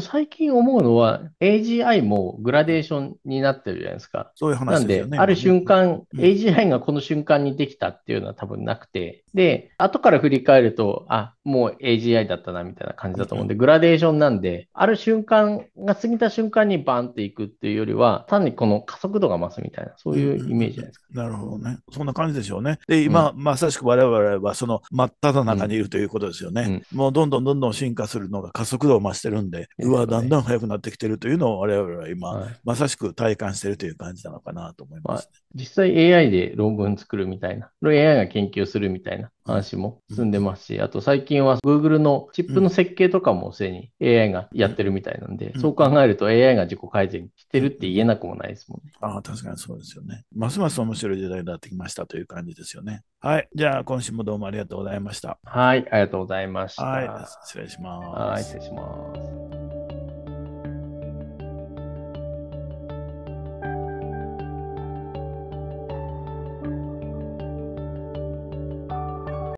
最近思うのは、AGI もグラデーションになってるじゃないですか。そういう話ですよね。なんで、ある瞬間、うん、AGI がこの瞬間にできたっていうのは多分なくて、で、後から振り返ると、あ、もう AGI だったな、みたいな感じだと思うんで、グラデーションなんで、ある瞬間が過ぎた瞬間にバンっていくっていうよりは、単にこの加速度が増すみたいな、そういうイメージじゃないですか、うんなるほどね。そんな感じでしょうね。で、今、うん、まさしく我々はその真っ只中にいるということですよね。もうどんどんどんどん進化するのが加速度を増してるんで、うわ、だんだん速くなってきてるというのを我々は今、はい、まさしく体感してるという感じなのかなと思います、ねまあ、実際 AI で論文作るみたいな、AI が研究するみたいな、な話も進んでますし、あと最近は Google のチップの設計とかもすでに AI がやってるみたいなんで、そう考えると AI が自己改善してるって言えなくもないですもんね。ああ、確かにそうですよね。ますます面白い時代になってきましたという感じですよね。はい。じゃあ今週もどうもありがとうございました。はい、ありがとうございました。はい、失礼します。はい、失礼します。